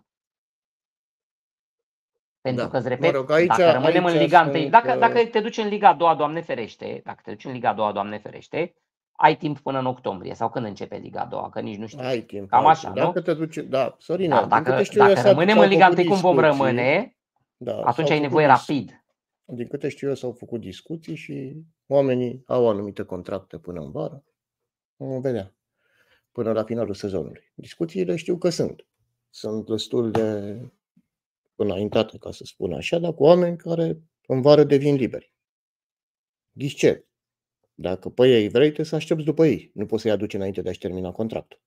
S2: Pentru da. că, îți repet, mă rog, aici, dacă rămânem aici în Liga 1, că... dacă, dacă te duci în Liga 2, Doamne ferește, dacă te duci în Liga 2, Doamne ferește, ai timp până în octombrie sau când începe Liga 2, că nici nu știu. Ai timp. Cam așa, nu? Dacă
S1: nu? te duci, da, Sorina, Dar dacă, dacă, știu dacă rămânem în Liga 1 cum vom rămâne, da, atunci ai nevoie rapid. Din câte știu eu, s-au făcut discuții și oamenii au anumite contracte până în vară. Vom vedea. Până la finalul sezonului. Discuțiile știu că sunt. Sunt destul de înaintate, ca să spun așa, dar cu oameni care în vară devin liberi. Ghici dacă pe ei vrei, trebuie să aștepți după ei. Nu poți să-i aduci înainte de a-și termina contractul.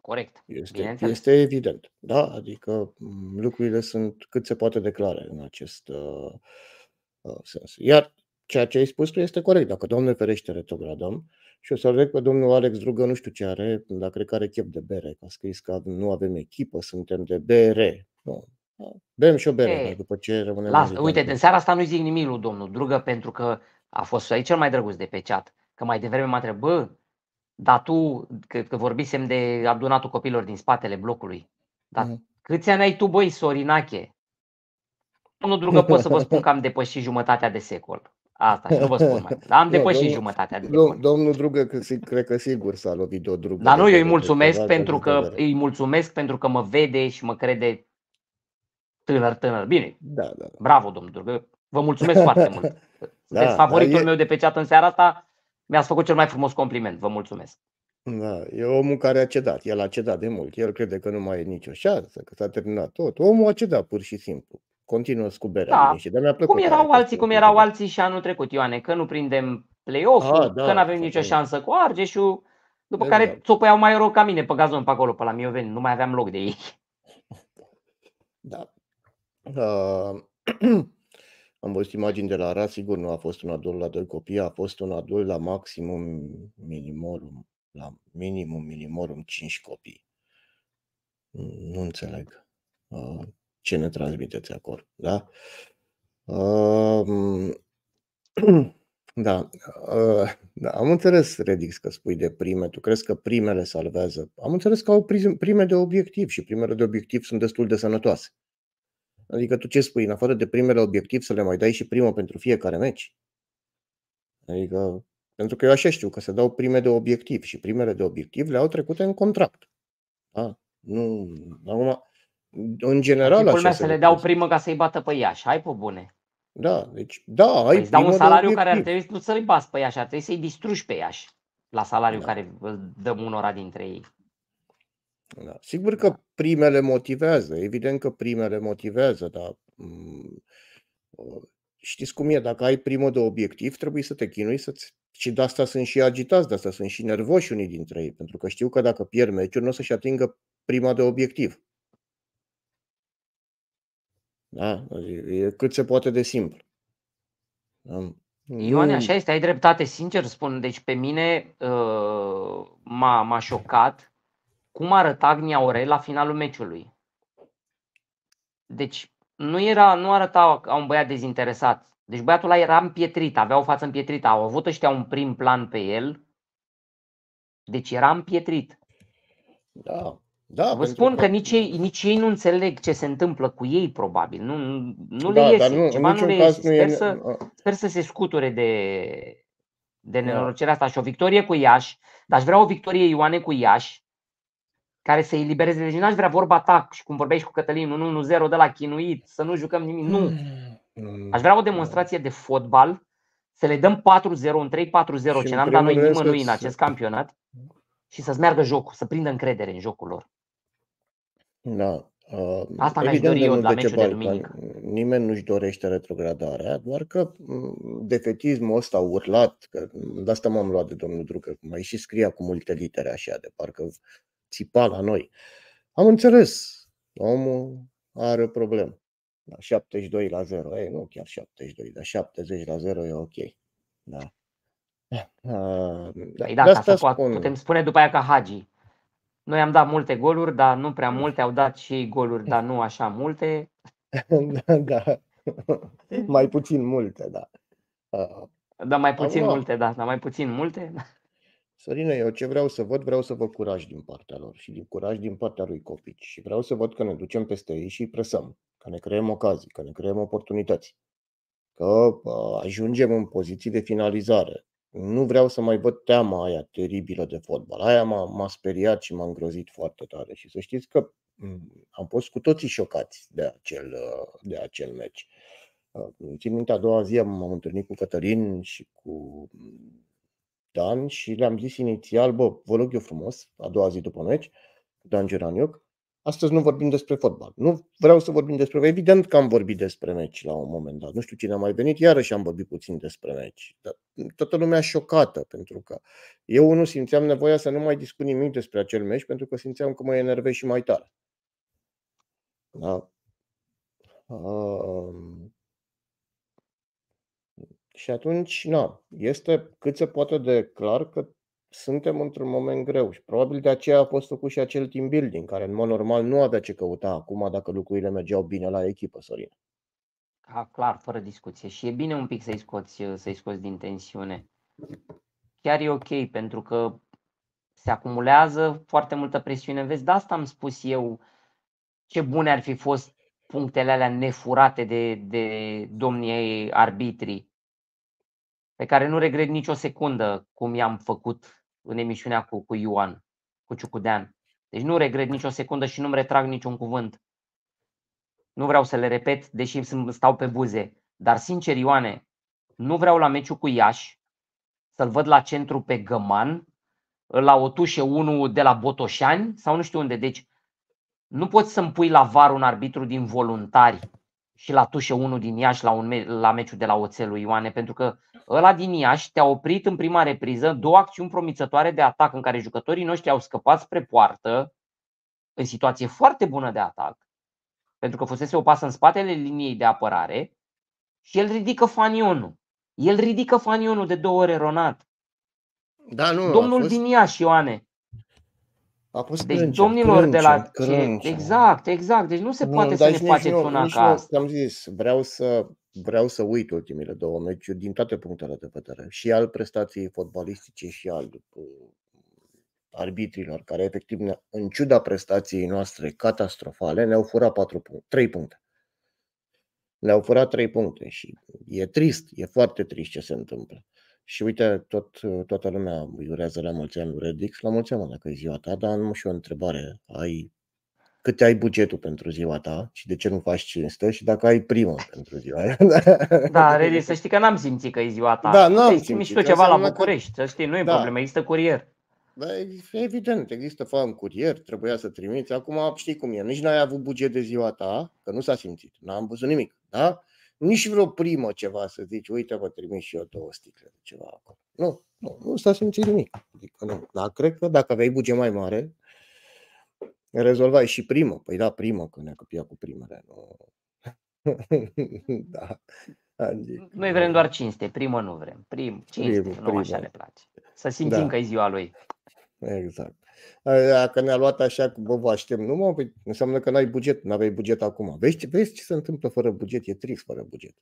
S2: Corect. Este, este
S1: evident. Da? Adică mm, lucrurile sunt cât se poate de clare în acest uh, uh, sens. Iar ceea ce ai spus tu este corect. Dacă, domnul ferește, retrogradăm, și o să văd pe domnul Alex Drugă, nu știu ce are, dar cred că are chef de bere, că a scris că nu avem echipă, suntem de bere. Nu. Bem și o bere, după ce rămâne. Las, uite, în seara
S2: asta nu zic nimic lui domnul Drugă, pentru că a fost aici cel mai drăguț de pe chat. Că mai devreme m-a întrebat, dar tu, că, că vorbisem de adunatul copilor din spatele blocului, dar mm. câți ani ai tu, băi, Sorinache? Nu că pot să vă spun că am depășit jumătatea de secol. Asta și nu vă spun mai. Dar am depășit no, jumătatea de secol.
S1: Domnul Drugă, că, cred că sigur s-a lovit o drugă. Dar nu, eu îi mulțumesc, pentru că,
S2: îi mulțumesc pentru că mă vede și mă crede tânăr, tânăr. Bine, da, da. da. bravo, domnul Drugă, Vă mulțumesc foarte mult. <laughs> Da, Sunteți da, favoritul da, e... meu de pe chat în seara asta. Mi-ați făcut cel mai frumos compliment. Vă mulțumesc.
S1: Da, e omul care a cedat. El a cedat de mult. El crede că nu mai e nicio șansă, că s-a terminat tot. Omul a cedat pur și simplu. Continuă cu berea. Da. Și mi-a plăcut cum erau
S2: alții, cum erau alții și anul trecut, Ioane, că nu prindem play-off-ul, ah, da, că nu avem exact, nicio da. șansă cu Argeșul, după de exact. care da. țopăiau mai rău ca mine pe gazon pe acolo, pe la Mioveni, nu mai aveam loc de ei.
S1: <laughs> Da. Uh, <clears throat> Am văzut imagini de la Arad, sigur nu a fost un adult la doi copii, a fost un adult la maximum minimorum, la minimum minimorum cinci copii. Nu înțeleg uh, ce ne transmiteți acolo, da? Uh, <clears throat> da, uh, da, am înțeles, Redix, că spui de prime. Tu crezi că primele salvează. Am înțeles că au prime de obiectiv și primele de obiectiv sunt destul de sănătoase. Adică tu ce spui, în afară de primele obiectiv să le mai dai și primă pentru fiecare meci? Adică, pentru că eu așa știu că se dau prime de obiectiv și primele de obiectiv le au trecute în contract. Da? Nu, acum, în general Tipul așa să le dau
S2: primă ca să-i bată pe Iași, hai pe bune.
S1: Da, deci da, ai păi îți dau un salariu care ar
S2: trebui nu să-l bați pe Iași, ar trebui să-i distrugi pe Iași la salariul da. care îl dăm unora dintre ei.
S1: Da. Sigur că primele motivează, evident că primele motivează, dar mm, știți cum e, dacă ai primă de obiectiv, trebuie să te chinui să-ți... Și de asta sunt și agitați, de asta sunt și nervoși unii dintre ei, pentru că știu că dacă pierd meciul, nu o să-și atingă prima de obiectiv. Da? E cât se poate de simplu. Da? Ioane, așa
S2: este, ai dreptate, sincer spun. Deci pe mine uh, m-a, m-a șocat cum arăta Agnia Ore la finalul meciului. Deci nu, era, nu arăta ca un băiat dezinteresat. Deci băiatul ăla era împietrit, avea o față împietrită, au avut ăștia un prim plan pe el, deci era împietrit. Da, da, Vă spun că, că nici, ei, nici ei nu înțeleg ce se întâmplă cu ei, probabil. Nu, nu da, le iese. Nu, Ceva nu le iese. Sper, e... să, sper să se scuture de, de da. nenorocirea asta și o victorie cu Iași. Dar aș vrea o victorie Ioane cu Iași, care să-i libereze Deci n-aș vrea vorba ta și cum vorbești cu Cătălin, nu, nu, 0 de la chinuit, să nu jucăm nimic. Nu. Hmm. Hmm. Aș vrea o demonstrație de fotbal, să le dăm 4-0, un 3-4-0, ce n-am dat noi nimănui în acest campionat și să-ți meargă jocul, să prindă încredere în jocul lor.
S1: Da. Uh, Asta mi-aș dori eu la meciul de duminică. Nimeni nu-și dorește retrogradarea, doar că mm, defetismul ăsta urlat, că mm, de asta m-am luat de domnul Drucă, mai și scrie cu multe litere așa, de parcă țipa la noi. Am înțeles, omul are o problemă. Da, la 72 la 0, ei, nu chiar 72, dar 70 la 0 e ok. Da. Uh, păi da, asta să spun... putem
S2: spune după aia ca Hagi. Noi am dat multe goluri, dar nu prea multe, au dat și ei goluri, dar nu așa multe. <laughs>
S1: da, da. mai puțin multe, da.
S2: dar mai puțin Acum... multe, da, dar mai puțin multe.
S1: Sărine, eu ce vreau să văd, vreau să văd curaj din partea lor și din curaj din partea lui Copici. Și vreau să văd că ne ducem peste ei și îi presăm, că ne creăm ocazii, că ne creăm oportunități, că ajungem în poziții de finalizare. Nu vreau să mai văd teama aia teribilă de fotbal. Aia m-a, m-a speriat și m-a îngrozit foarte tare. Și să știți că mm, am fost cu toții șocați de acel, de acel meci. Ă, țin minte, a doua zi m-am întâlnit cu Cătălin și cu Dan și le-am zis inițial, bă, vă rog eu frumos, a doua zi după meci, cu Dan Geraniuc, astăzi nu vorbim despre fotbal. Nu vreau să vorbim despre... Evident că am vorbit despre meci la un moment dat. Nu știu cine a mai venit, iarăși am vorbit puțin despre meci. Dar toată lumea șocată, pentru că eu nu simțeam nevoia să nu mai discut nimic despre acel meci, pentru că simțeam că mă enervez și mai tare. Da? Uh... Și atunci, na, este cât se poate de clar că suntem într-un moment greu și probabil de aceea a fost făcut și acel team building, care în mod normal nu avea ce căuta acum dacă lucrurile mergeau bine la echipă, Sorin.
S2: A, clar, fără discuție. Și e bine un pic să-i scoți, să-i scoți din tensiune. Chiar e ok, pentru că se acumulează foarte multă presiune. Vezi, de asta am spus eu ce bune ar fi fost punctele alea nefurate de, de domnii arbitrii pe care nu regret nicio secundă cum i-am făcut în emisiunea cu, cu Ioan, cu Ciucudean. Deci nu regret nicio secundă și nu-mi retrag niciun cuvânt. Nu vreau să le repet, deși stau pe buze. Dar sincer, Ioane, nu vreau la meciul cu Iași să-l văd la centru pe Găman, la o tușe 1 de la Botoșani sau nu știu unde. Deci nu poți să-mi pui la var un arbitru din voluntari și la Tușe unul din Iași la, un, me- la meciul de la Oțelul Ioane, pentru că ăla din Iași te-a oprit în prima repriză două acțiuni promițătoare de atac în care jucătorii noștri au scăpat spre poartă în situație foarte bună de atac, pentru că fusese o pasă în spatele liniei de apărare și el ridică fanionul. El ridică fanionul de două ore ronat. Da, nu, Domnul fost... din Iași, Ioane, Acum deci, crânce, domnilor crânce, de la crânce. Exact, exact. Deci nu se nu, poate să ne facem una ca asta.
S1: Am zis, vreau să, vreau să uit ultimile două meciuri din toate punctele de vedere. Și al prestației fotbalistice și al uh, arbitrilor, care efectiv, în ciuda prestației noastre catastrofale, ne-au furat patru puncte, trei puncte. Ne-au furat trei puncte și e trist, e foarte trist ce se întâmplă. Și uite, tot, toată lumea îi urează la mulți ani lui Redix, la mulți ani dacă e ziua ta, dar nu și o întrebare. Ai, cât ai bugetul pentru ziua ta și de ce nu faci cinste și dacă ai primă <laughs> pentru ziua aia?
S2: Da, da Redix, să știi că n-am simțit că e ziua ta. Da, n-am simțit. Mișto tu ceva la București, că... să știi, nu e da. problemă, există curier. Da, evident, există fan curier,
S1: trebuia să trimiți. Acum știi cum e, nici n-ai avut buget de ziua ta, că nu s-a simțit, n-am văzut nimic, da? nici vreo primă ceva să zici, uite vă trimis și eu două sticle de ceva acolo. Nu, nu, nu s-a simțit nimic. Adică nu. Dar cred că dacă aveai buget mai mare, rezolvai și primă. Păi da, primă, că ne copia cu primele. Nu. <laughs> da. Adică...
S2: Noi vrem doar cinste, primă nu vrem. Prim, cinste, prim, nu prim. așa ne place. Să simțim da. că e ziua lui. Exact. Dacă ne-a luat
S1: așa, bă, vă aștept numai, păi înseamnă că n-ai buget, nu aveai buget acum. Vezi, vezi ce se întâmplă fără buget, e trist fără buget.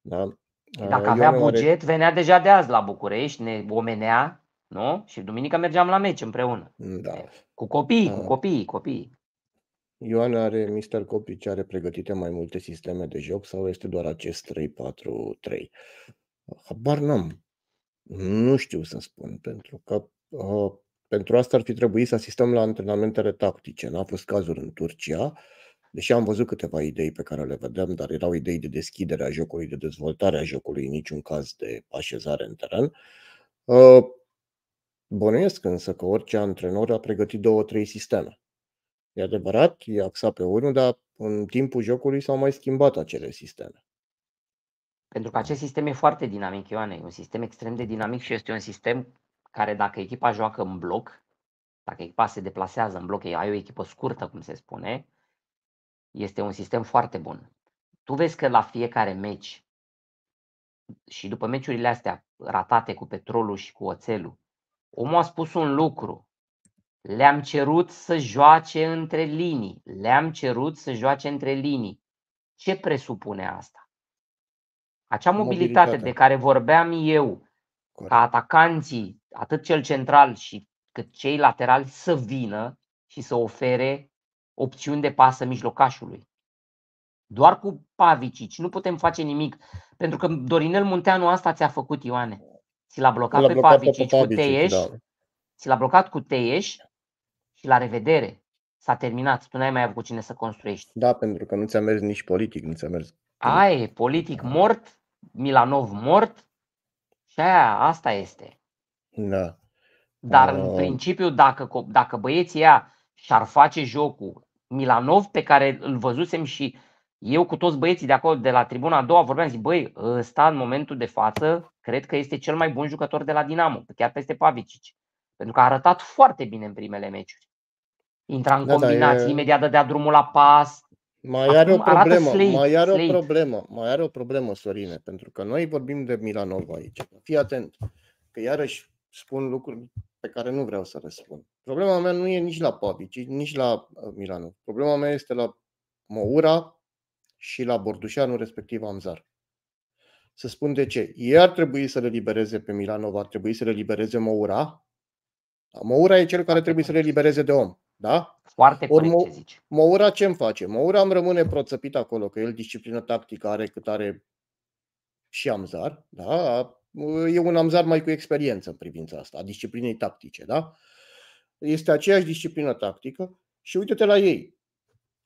S1: Da? Păi dacă Eu avea buget,
S2: venea deja de azi la București, ne omenea, nu? Și duminica mergeam la meci împreună. Da. Cu
S1: copii, da. cu copii, copii. Ioan are, Mister Copici are pregătite mai multe sisteme de joc sau este doar acest 3-4-3? Habar n-am. Nu știu să spun, pentru că uh, pentru asta ar fi trebuit să asistăm la antrenamentele tactice. N-a fost cazul în Turcia, deși am văzut câteva idei pe care le vedem, dar erau idei de deschidere a jocului, de dezvoltare a jocului, în niciun caz de așezare în teren. Uh, bănuiesc însă că orice antrenor a pregătit două, trei sisteme. E adevărat, e axat pe unul, dar în timpul jocului s-au mai schimbat
S2: acele sisteme. Pentru că acest sistem e foarte dinamic, Ioane. E un sistem extrem de dinamic și este un sistem care dacă echipa joacă în bloc, dacă echipa se deplasează în bloc, ei ai o echipă scurtă, cum se spune, este un sistem foarte bun. Tu vezi că la fiecare meci și după meciurile astea ratate cu petrolul și cu oțelul, omul a spus un lucru. Le-am cerut să joace între linii. Le-am cerut să joace între linii. Ce presupune asta? Acea mobilitate, mobilitate. de care vorbeam eu, Corect. ca atacanții atât cel central și cât cei laterali să vină și să ofere opțiuni de pasă mijlocașului. Doar cu Pavicici nu putem face nimic, pentru că Dorinel Munteanu asta ți-a făcut Ioane. Ți l-a blocat, l-a pe Pavicici cu Teieș, da. ți l-a blocat cu Teieș și la revedere. S-a terminat, tu n-ai mai avut cu cine să construiești.
S1: Da, pentru că nu ți-a mers nici politic, nu ți-a mers.
S2: Ai, politic mort, Milanov mort și aia, asta este. Da. Dar în uh, principiu, dacă, dacă băieții ea și-ar face jocul Milanov, pe care îl văzusem și eu cu toți băieții de acolo, de la tribuna a doua, vorbeam, zic, băi, ăsta în momentul de față, cred că este cel mai bun jucător de la Dinamo, chiar peste Pavicici. Pentru că a arătat foarte bine în primele meciuri. Intra în da, da combinații, da, e... imediat dădea drumul la pas. Mai are, Acum o problemă, slate, mai are slate. o
S1: problemă, mai are o problemă, Sorine, pentru că noi vorbim de Milanov aici. Fii atent, că iarăși spun lucruri pe care nu vreau să răspund. Problema mea nu e nici la Pavici, nici la uh, Milanu. Problema mea este la Moura și la Bordușanu, respectiv Amzar. Să spun de ce. Ei ar trebui să le libereze pe Milano, ar trebui să le libereze Moura. Moura e cel care trebuie să le libereze de om. Da? Foarte Or, corect, Mo- zici. Moura ce îmi face? Moura îmi rămâne proțăpit acolo, că el disciplină tactică are cât are și Amzar, da? e un amzar mai cu experiență în privința asta, a disciplinei tactice, da? Este aceeași disciplină tactică și uite-te la ei.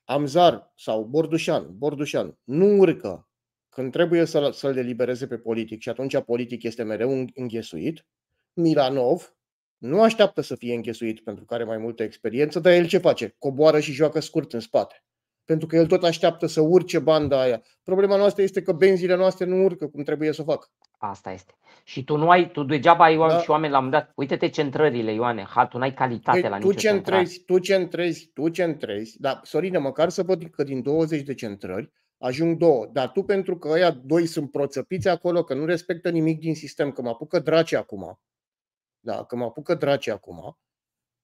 S1: Amzar sau Bordușan, Bordușan nu urcă când trebuie să-l, să delibereze pe politic și atunci politic este mereu înghesuit. Milanov nu așteaptă să fie înghesuit pentru că are mai multă experiență, dar el ce face? Coboară și joacă scurt în spate pentru că el tot așteaptă să urce banda aia. Problema noastră este că benzile noastre nu urcă cum trebuie să o facă. Asta este.
S2: Și tu nu ai, tu degeaba ai oameni da. și oameni la un moment dat. Uite-te centrările, Ioane, ha, tu n-ai calitate păi, la tu nicio centrezi, centrare.
S1: Tu centrezi, tu centrezi, dar Sorine, măcar să văd că din 20 de centrări ajung două. Dar tu pentru că ăia doi sunt proțăpiți acolo, că nu respectă nimic din sistem, că mă apucă draci acum. Da, că mă apucă draci acum.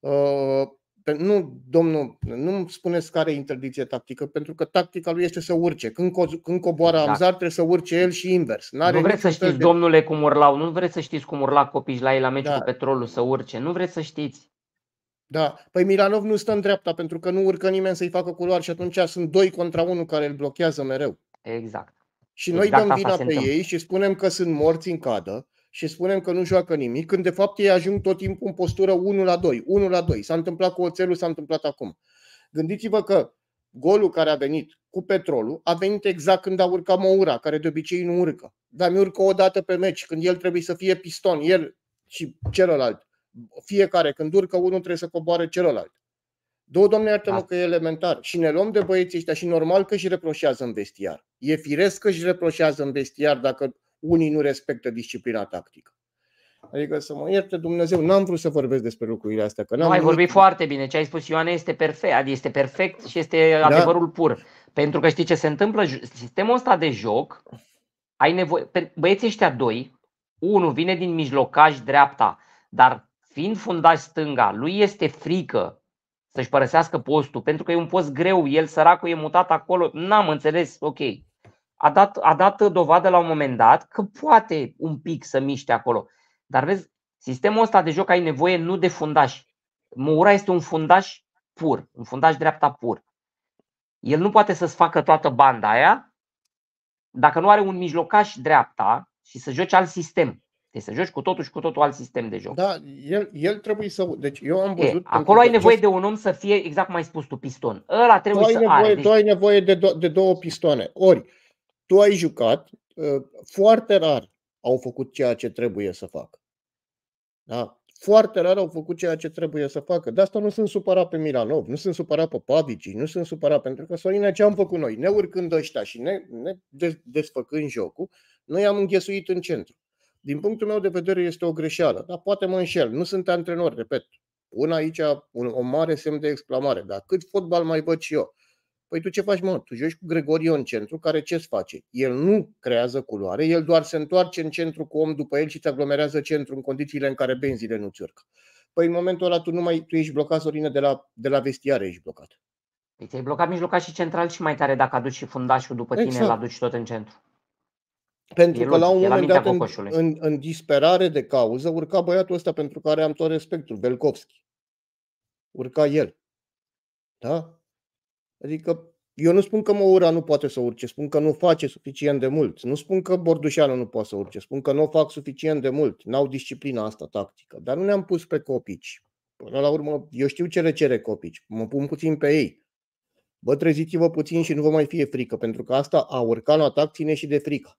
S1: Uh, nu, domnul, nu spuneți care interdicție tactică, pentru că tactica lui este să urce. Când, co- când coboară da. Amzar, trebuie să urce el și invers. N-are nu vreți să știți, de...
S2: domnule, cum urlau, nu vreți să știți cum urla copiii la ei la meciul da. cu petrolul să urce, nu vreți să știți.
S1: Da, păi Milanov nu stă în dreapta pentru că nu urcă nimeni să-i facă culoare și atunci sunt doi contra unul care îl blochează mereu. Exact. Și noi exact dăm vina pe ei și spunem că sunt morți în cadă, și spunem că nu joacă nimic, când de fapt ei ajung tot timpul în postură 1 la 2, 1 la 2. S-a întâmplat cu oțelul, s-a întâmplat acum. Gândiți-vă că golul care a venit cu petrolul a venit exact când a urcat Moura, care de obicei nu urcă. Dar mi urcă o dată pe meci, când el trebuie să fie piston, el și celălalt. Fiecare, când urcă unul, trebuie să coboare celălalt. Două, domne, iartă da. că e elementar. Și ne luăm de băieții ăștia și normal că își reproșează în vestiar. E firesc că își reproșează în vestiar dacă unii nu respectă disciplina tactică. Adică să mă ierte Dumnezeu, n-am vrut să vorbesc despre lucrurile astea. Că n-am nu, ai vorbit nici... foarte
S2: bine. Ce ai spus, Ioane, este perfect. Adică este perfect și este da. adevărul pur. Pentru că știi ce se întâmplă? Sistemul ăsta de joc, ai nevoie... Băieții ăștia doi, unul vine din mijlocaj dreapta, dar fiind fundaj stânga, lui este frică să-și părăsească postul, pentru că e un post greu, el săracul e mutat acolo, n-am înțeles, ok a dat, a dat dovadă la un moment dat că poate un pic să miște acolo. Dar vezi, sistemul ăsta de joc ai nevoie nu de fundaș. Moura este un fundaș pur, un fundaș dreapta pur. El nu poate să-ți facă toată banda aia dacă nu are un mijlocaș dreapta și să joci alt sistem. Deci să joci cu totul și cu totul alt sistem de joc. Da, el, el trebuie să. Deci eu am văzut. E, acolo ai nevoie de un om să fie, exact cum ai spus tu, piston. Ăla trebuie tu ai să nevoie, are. Deci... Tu ai
S1: nevoie de, do- de două pistoane. Ori tu ai jucat, uh, foarte rar au făcut ceea ce trebuie să facă. Da? Foarte rar au făcut ceea ce trebuie să facă. De asta nu sunt supărat pe Milanov, nu sunt supărat pe Pavici, nu sunt supărat pentru că Sorina ce am făcut noi, ne urcând ăștia și ne, ne desfăcând jocul, noi am înghesuit în centru. Din punctul meu de vedere este o greșeală, dar poate mă înșel, nu sunt antrenor, repet. Pun aici un, o mare semn de exclamare, dar cât fotbal mai văd și eu? Păi tu ce faci, mă? Tu joci cu Gregorio în centru, care ce-ți face? El nu creează culoare, el doar se întoarce în centru cu om după el și îți aglomerează centru în condițiile în care benzile nu ți urcă. Păi în momentul ăla tu, nu mai, tu ești blocat, Sorină, de la, de la
S2: vestiare ești blocat. Deci ești blocat mijlocat și central și mai tare dacă aduci și fundașul după exact. tine, îl aduci tot în centru. Pentru el, că la un moment dat, în, în,
S1: în disperare de cauză, urca băiatul ăsta pentru care am tot respectul, Belkovski. Urca el. Da? Adică eu nu spun că Moura nu poate să urce, spun că nu face suficient de mult. Nu spun că Bordușanu nu poate să urce, spun că nu o fac suficient de mult. N-au disciplina asta tactică. Dar nu ne-am pus pe copici. Până la urmă, eu știu ce le cere copici. Mă pun puțin pe ei. Bă, treziți-vă puțin și nu vă mai fie frică, pentru că asta a urcat în atac ține și de frică.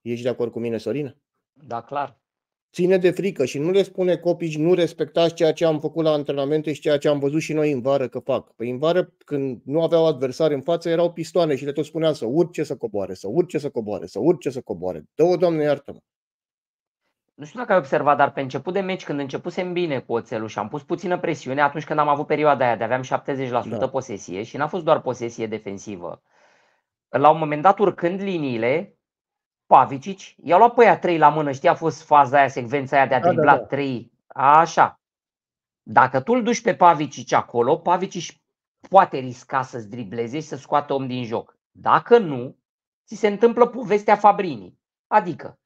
S1: Ești de acord cu mine, Sorina? Da, clar ține de frică și nu le spune copii, nu respectați ceea ce am făcut la antrenamente și ceea ce am văzut și noi în vară că fac. Păi în vară, când nu aveau adversari în față, erau pistoane și le tot spuneam să urce să coboare, să urce să coboare, să urce să coboare. Două, doamne, iartă-mă.
S2: Nu știu dacă ai observat, dar pe început de meci, când începusem bine cu oțelul și am pus puțină presiune, atunci când am avut perioada aia de aveam 70% da. posesie și n-a fost doar posesie defensivă. La un moment dat, urcând liniile, Pavicici, i-a luat pe aia trei la mână, știi, a fost faza aia, secvența aia de a da, da, dribla da, da, da. 3, așa. Dacă tu îl duci pe Pavicici acolo, Pavicici poate risca să-ți dribleze și să scoată om din joc. Dacă nu, ți se întâmplă povestea Fabrini. Adică,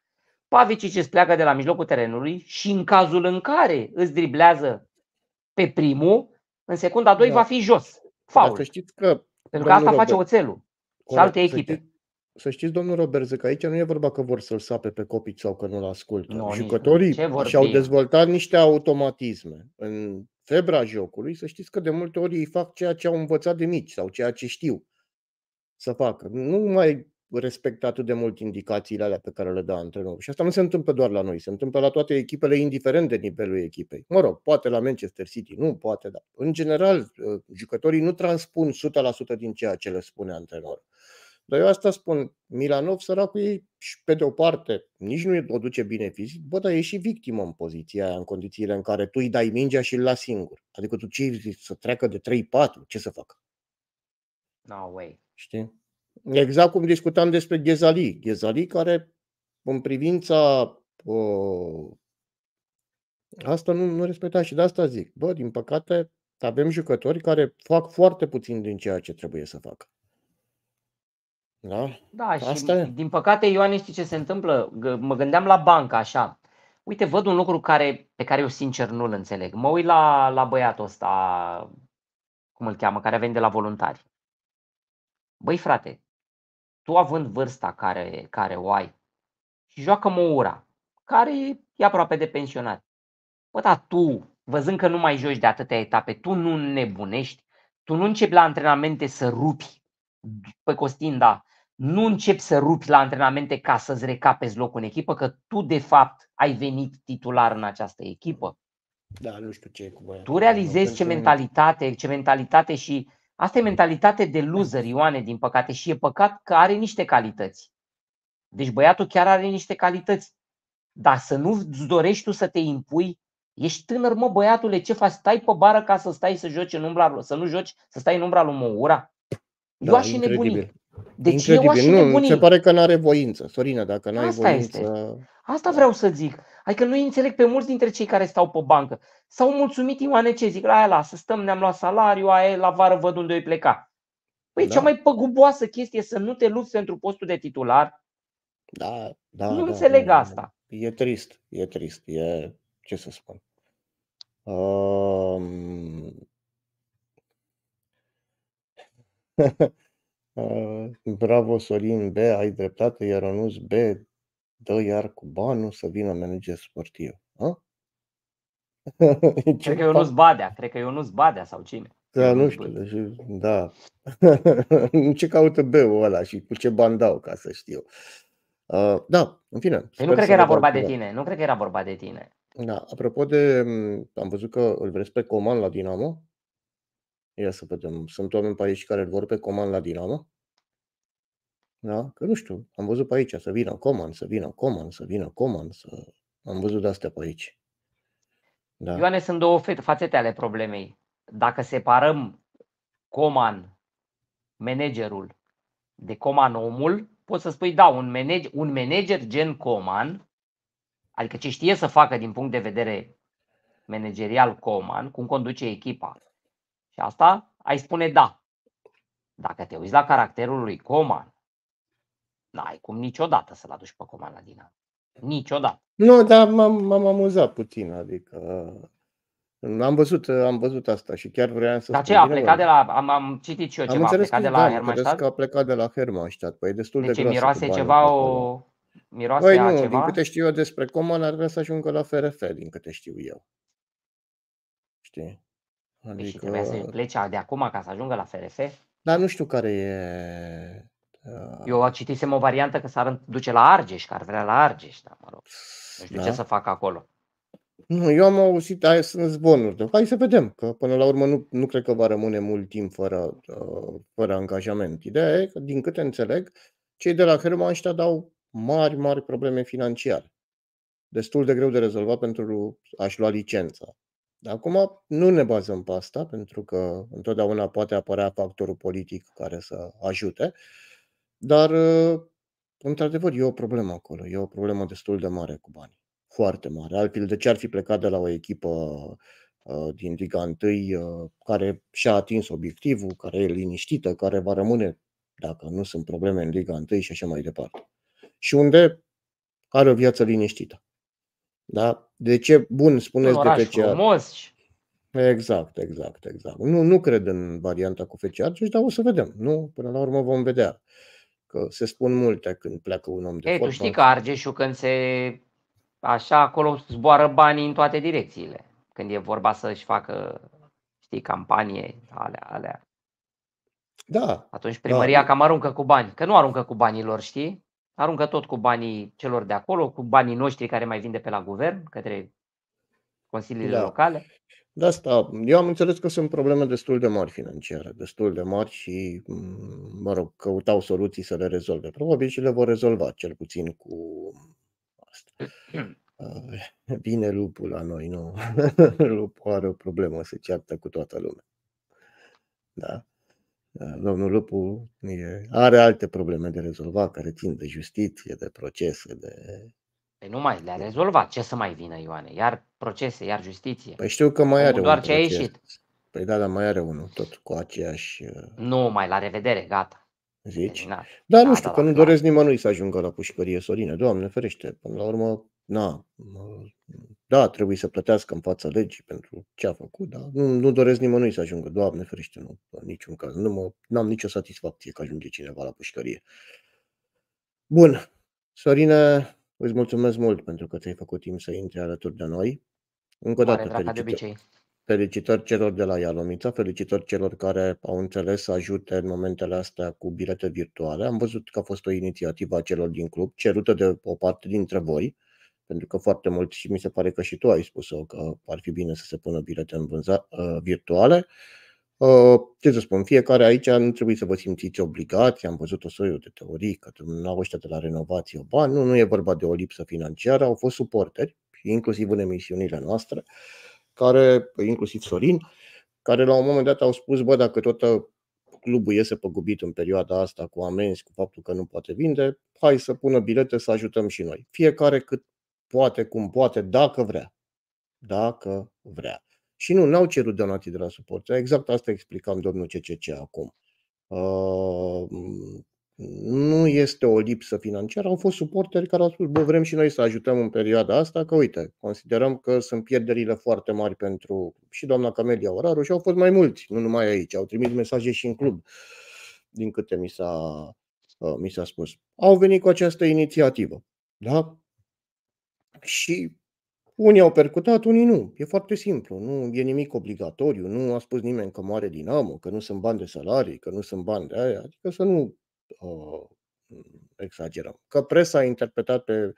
S2: Pavicici îți pleacă de la mijlocul terenului și în cazul în care îți driblează pe primul, în secunda doi da. va fi jos. Faul. Să știți că Pentru că asta Robert, face oțelul și alte echipe
S1: să știți, domnul Robert, că aici nu e vorba că vor să-l sape pe copii sau că nu-l ascultă. Nu, Jucătorii și-au dezvoltat niște automatisme. În febra jocului, să știți că de multe ori ei fac ceea ce au învățat de mici sau ceea ce știu să facă. Nu mai respectă atât de mult indicațiile alea pe care le dă antrenorul. Și asta nu se întâmplă doar la noi, se întâmplă la toate echipele, indiferent de nivelul echipei. Mă rog, poate la Manchester City, nu poate, dar în general, ă, jucătorii nu transpun 100% din ceea ce le spune antrenorul. Dar eu asta spun, Milanov, săracul ei, și pe de o parte, nici nu o duce bine fizic, bă, dar e și victimă în poziția aia, în condițiile în care tu îi dai mingea și îl lași singur. Adică tu ce zici, să treacă de 3-4, ce să facă? No way. Știi? Exact cum discutam despre Ghezali. Ghezali care, în privința uh, asta nu, nu respecta și de asta zic. Bă, din păcate, avem jucători care fac foarte puțin din ceea ce trebuie să facă.
S2: Da? Da, și Asta din păcate, Ioane, știi ce se întâmplă? Mă gândeam la bancă așa. Uite, văd un lucru care, pe care eu sincer nu-l înțeleg. Mă uit la, la băiatul ăsta, cum îl cheamă, care a de la voluntari. Băi frate, tu având vârsta care, care o ai și joacă ura, care e aproape de pensionat. Bă, dar tu, văzând că nu mai joci de atâtea etape, tu nu nebunești, tu nu începi la antrenamente să rupi pe Costin, da, nu începi să rupi la antrenamente ca să-ți recapezi locul în echipă, că tu de fapt ai venit titular în această echipă.
S1: Da, nu știu ce e cu băiatul. Tu realizezi ce
S2: mentalitate, ce mentalitate și asta e mentalitate de loser, da. Ioane, din păcate și e păcat că are niște calități. Deci băiatul chiar are niște calități. Dar să nu îți dorești tu să te impui, ești tânăr, mă băiatule, ce faci? Stai pe bară ca să stai să joci în umbra, să nu joci, să stai în umbra lui Moura?
S1: Da, Lua și incredibil. nebunii.
S2: Deci incredibil. eu aș nu, se pare
S1: că nu are voință, Sorina, dacă nu ai voință... Este.
S2: Asta vreau să zic. Adică nu înțeleg pe mulți dintre cei care stau pe bancă. S-au mulțumit Ioane ce zic, la aia lasă, stăm, ne-am luat salariu, aia la vară văd unde îi pleca. Păi da. cea mai păguboasă chestie să nu te lupți pentru postul de titular. Da,
S1: da. Nu da, înțeleg da, da. asta. E trist, e trist, e ce să spun. Um, <laughs> Uh, bravo, Sorin B, ai dreptate, iar Anus B, dă iar cu banul să vină manager sportiv. A?
S2: <laughs> Cred că Ionuț Badea, cred că Ionuț Badea sau cine.
S1: Da, nu știu, deci, da. <laughs> ce caută b ăla și cu ce bani dau, ca să știu. Uh, da, în fine. Păi nu cred că era vorba de tine,
S2: nu cred că era vorba de tine.
S1: Da, apropo de, mm, am văzut că îl vreți pe Coman la Dinamo. Ia să vedem. Sunt oameni pe aici care vor pe comand la Dinamo? Da? Că nu știu. Am văzut pe aici să vină comand, să vină comand, să vină comand. Să... Am văzut de-astea pe aici. Da. Ioane,
S2: sunt două fațete ale problemei. Dacă separăm coman, managerul, de coman omul, poți să spui, da, un manager, un manager gen coman, adică ce știe să facă din punct de vedere managerial coman, cum conduce echipa, și asta ai spune da. Dacă te uiți la caracterul lui Coman, n-ai cum niciodată să-l aduci pe Coman la Dinamo. Niciodată.
S1: Nu, dar m-am, m-am amuzat puțin, adică uh, am văzut, uh, am văzut asta și chiar vreau să Dar ce, a plecat de
S2: la, am, am citit și eu am ceva, a plecat de la da, Hermannstadt? că a
S1: plecat de la Hermannstadt, păi e destul deci de Deci miroase ceva o... Miroase păi nu, ceva? din câte știu eu despre Coman ar vrea să ajungă la FRF, din câte știu eu. Știi?
S2: Adică... Și deci trebuia să uh, plece de acum ca să ajungă la FRS? Dar nu știu care e... Uh, eu citisem o variantă că s-ar duce la Argeș, că ar vrea la Argeș, dar mă rog. Nu știu da. ce să fac acolo.
S1: Nu, eu am auzit, aia sunt zvonuri. hai să vedem, că până la urmă nu, nu cred că va rămâne mult timp fără, uh, fără angajament. Ideea e că, din câte înțeleg, cei de la Hermannstadt dau mari, mari probleme financiare. Destul de greu de rezolvat pentru a-și lua licența. Acum nu ne bazăm pe asta, pentru că întotdeauna poate apărea factorul politic care să ajute, dar, uh, într-adevăr, e o problemă acolo, e o problemă destul de mare cu banii, foarte mare. Altfel, de ce ar fi plecat de la o echipă uh, din Liga 1 uh, care și-a atins obiectivul, care e liniștită, care va rămâne dacă nu sunt probleme în Liga 1 și așa mai departe. Și unde are o viață liniștită. Da? De ce? Bun, spuneți de FCA.
S2: Frumos.
S1: Exact, exact, exact. Nu, nu cred în varianta cu FCA Argeș, dar o să vedem. Nu? Până la urmă vom vedea. Că se spun multe când pleacă un om de Ei, fotbal. Tu știi că
S2: Argeșul când se... Așa acolo zboară banii în toate direcțiile. Când e vorba să-și facă, știi, campanie, alea, alea. Da. Atunci primăria da. cam aruncă cu bani. Că nu aruncă cu banilor, știi? aruncă tot cu banii celor de acolo, cu banii noștri care mai vinde pe la guvern, către consiliile da. locale.
S1: De asta, eu am înțeles că sunt probleme destul de mari financiare, destul de mari și, mm, mă rog, căutau soluții să le rezolve. Probabil și le vor rezolva, cel puțin cu asta. <clears throat> Vine lupul la noi, nu? <laughs> lupul are o problemă, se ceartă cu toată lumea. Da? Domnul Lupu are alte probleme de rezolvat care țin de justiție, de procese, de...
S2: Păi nu mai le-a rezolvat. Ce să mai vină, Ioane? Iar procese, iar justiție. Păi știu că mai are unul. Doar ce a ieșit.
S1: Păi da, dar mai are unul, tot cu aceeași... Uh,
S2: nu, mai la revedere, gata. Zici? Dar da, nu știu, da, că
S1: da, nu doresc nimănui să ajungă la pușcărie, Sorine. Doamne ferește, până la urmă, na, da, trebuie să plătească în fața legii pentru ce a făcut, dar nu, nu doresc nimănui să ajungă. Doamne ferește, nu, în niciun caz. Nu mă, n-am nicio satisfacție că ajunge cineva la pușcărie. Bun, Sorine, îți mulțumesc mult pentru că ți-ai făcut timp să intri alături de noi. Încă o dată, felicitări. Felicitări celor de la Ialomița, felicitări celor care au înțeles să ajute în momentele astea cu bilete virtuale. Am văzut că a fost o inițiativă a celor din club, cerută de o parte dintre voi pentru că foarte mult și mi se pare că și tu ai spus-o că ar fi bine să se pună bilete în vânza, ă, virtuale. Ă, ce să spun, fiecare aici nu trebuie să vă simțiți obligați, am văzut o soiul de teorii că nu ăștia de la renovație bani, nu, nu e vorba de o lipsă financiară, au fost suporteri, inclusiv în emisiunile noastre, care, inclusiv Sorin, care la un moment dat au spus, bă, dacă tot clubul iese păgubit în perioada asta cu amenzi, cu faptul că nu poate vinde, hai să pună bilete să ajutăm și noi. Fiecare cât poate, cum poate, dacă vrea. Dacă vrea. Și nu, n-au cerut donații de la suporte. Exact asta explicam domnul CCC acum. Uh, nu este o lipsă financiară. Au fost suporteri care au spus, bă, vrem și noi să ajutăm în perioada asta, că uite, considerăm că sunt pierderile foarte mari pentru și doamna Camelia Oraru și au fost mai mulți, nu numai aici, au trimis mesaje și în club, din câte mi s-a, mi s-a spus. Au venit cu această inițiativă. Da? Și unii au percutat, unii nu. E foarte simplu. Nu e nimic obligatoriu. Nu a spus nimeni că moare Dinamo, că nu sunt bani de salarii, că nu sunt bani de aia. Adică să nu uh, exagerăm. Că presa a interpretat pe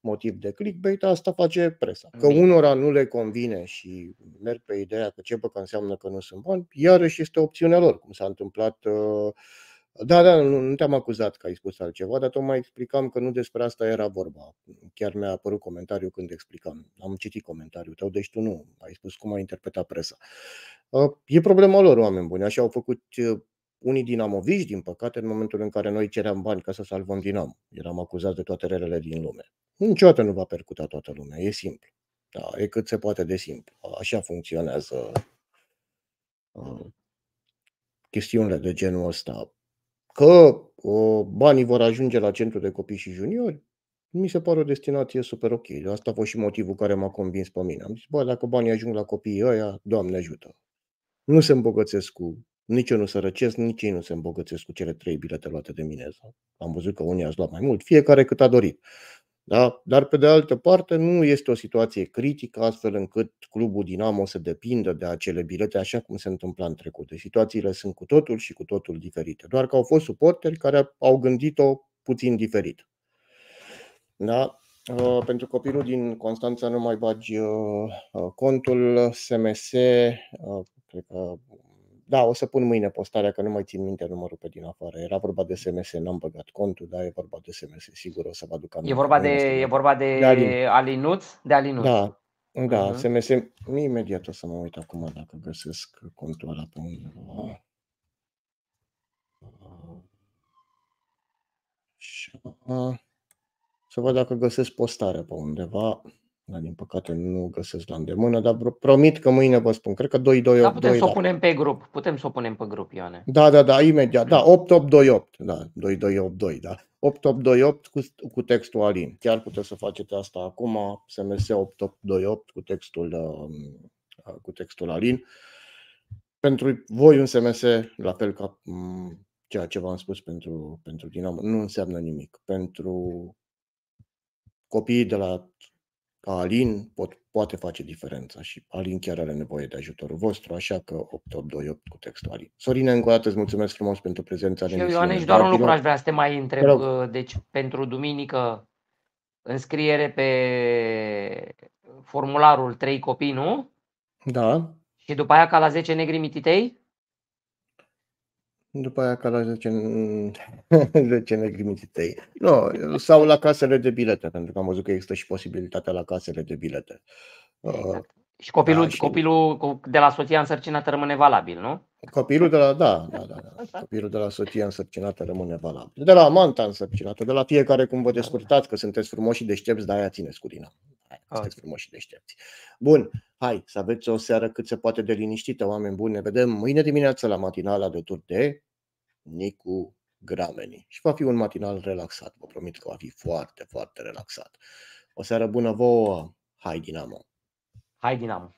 S1: motiv de clickbait, asta face presa. Că unora nu le convine și merg pe ideea că ce că înseamnă că nu sunt bani, iarăși este opțiunea lor, cum s-a întâmplat uh, da, da, nu, nu te-am acuzat că ai spus altceva, dar tocmai explicam că nu despre asta era vorba. Chiar mi-a apărut comentariu când explicam. Am citit comentariul tău, deci tu nu. Ai spus cum a interpretat presa. E problema lor, oameni buni. Așa au făcut unii dinamoviști, din păcate, în momentul în care noi ceream bani ca să salvăm dinam, Eram acuzați de toate relele din lume. Niciodată nu va percuta toată lumea, e simplu. Da, e cât se poate de simplu. Așa funcționează chestiunile de genul ăsta Că uh, banii vor ajunge la centru de copii și juniori, mi se pare o destinație super ok. Asta a fost și motivul care m-a convins pe mine. Am zis, bă, dacă banii ajung la copiii ăia, Doamne ajută. Nu se îmbogățesc cu... Nici eu nu sărăcesc, nici ei nu se îmbogățesc cu cele trei bilete luate de mine. Am văzut că unii ați luat mai mult, fiecare cât a dorit. Da? Dar pe de altă parte nu este o situație critică astfel încât clubul Dinamo să depindă de acele bilete așa cum se întâmpla în trecut. Deci, situațiile sunt cu totul și cu totul diferite. Doar că au fost suporteri care au gândit-o puțin diferit. Da? Uh, pentru copilul din Constanța nu mai bagi uh, uh, contul SMS, cred că da, o să pun mâine postarea, că nu mai țin minte numărul pe din afară. Era vorba de SMS, n-am băgat contul, dar e vorba de SMS, sigur o să vă aduc aminte. E vorba de, e vorba de, de Alin.
S2: Alinuț? De Alinuț. Da, da, uh-huh. Mhm.
S1: SMS. Imediat o să mă uit acum dacă găsesc contul ăla pe
S2: undeva.
S1: Să văd dacă găsesc postarea pe undeva. Da, din păcate nu găsesc la îndemână, dar promit că mâine vă spun. Cred că 8 Da, putem să o da. punem
S2: pe grup. Putem să o punem pe grup, Ioane.
S1: Da, da, da, imediat. Da, 8. Mm. Da, 2, da. 8 cu, cu textul Alin. Chiar puteți să faceți asta acum, SMS 8 cu textul, um, cu textul Alin. Pentru voi un SMS, la fel ca mm, ceea ce v-am spus pentru, pentru Dinamo, nu înseamnă nimic. Pentru copiii de la ca Alin pot, poate face diferența și Alin chiar are nevoie de ajutorul vostru, așa că 8828 cu textul Alin. Sorine, încă o dată îți mulțumesc frumos pentru prezența. Și eu, și doar un lucru aș vrea
S2: să te mai întreb. Rău. Uh, deci, pentru duminică, înscriere pe formularul 3 copii, nu? Da. Și după aia ca la 10 negri mititei?
S1: După aia ca la 10, 10 negrimiții tăi. No, sau la casele de bilete, pentru că am văzut că există și posibilitatea la casele de bilete. Uh, exact.
S2: Și copilul, da, și copilul de la soția însărcinată rămâne valabil, nu?
S1: Copilul de la, da, da, da, da. Copilul de la soția însărcinată rămâne valabil. De la amanta însărcinată, de la fiecare cum vă descurtați, că sunteți frumoși și deștepți, dar aia țineți cu Dina. Sunteți frumoși și deștepți. Bun, hai să aveți o seară cât se poate de liniștită, oameni buni. Ne vedem mâine dimineață la matinala de tur de Nicu Grameni. Și va fi un matinal relaxat, vă promit că va fi foarte, foarte relaxat. O seară bună vouă! Hai Dinamo!
S2: Hai Dinamo!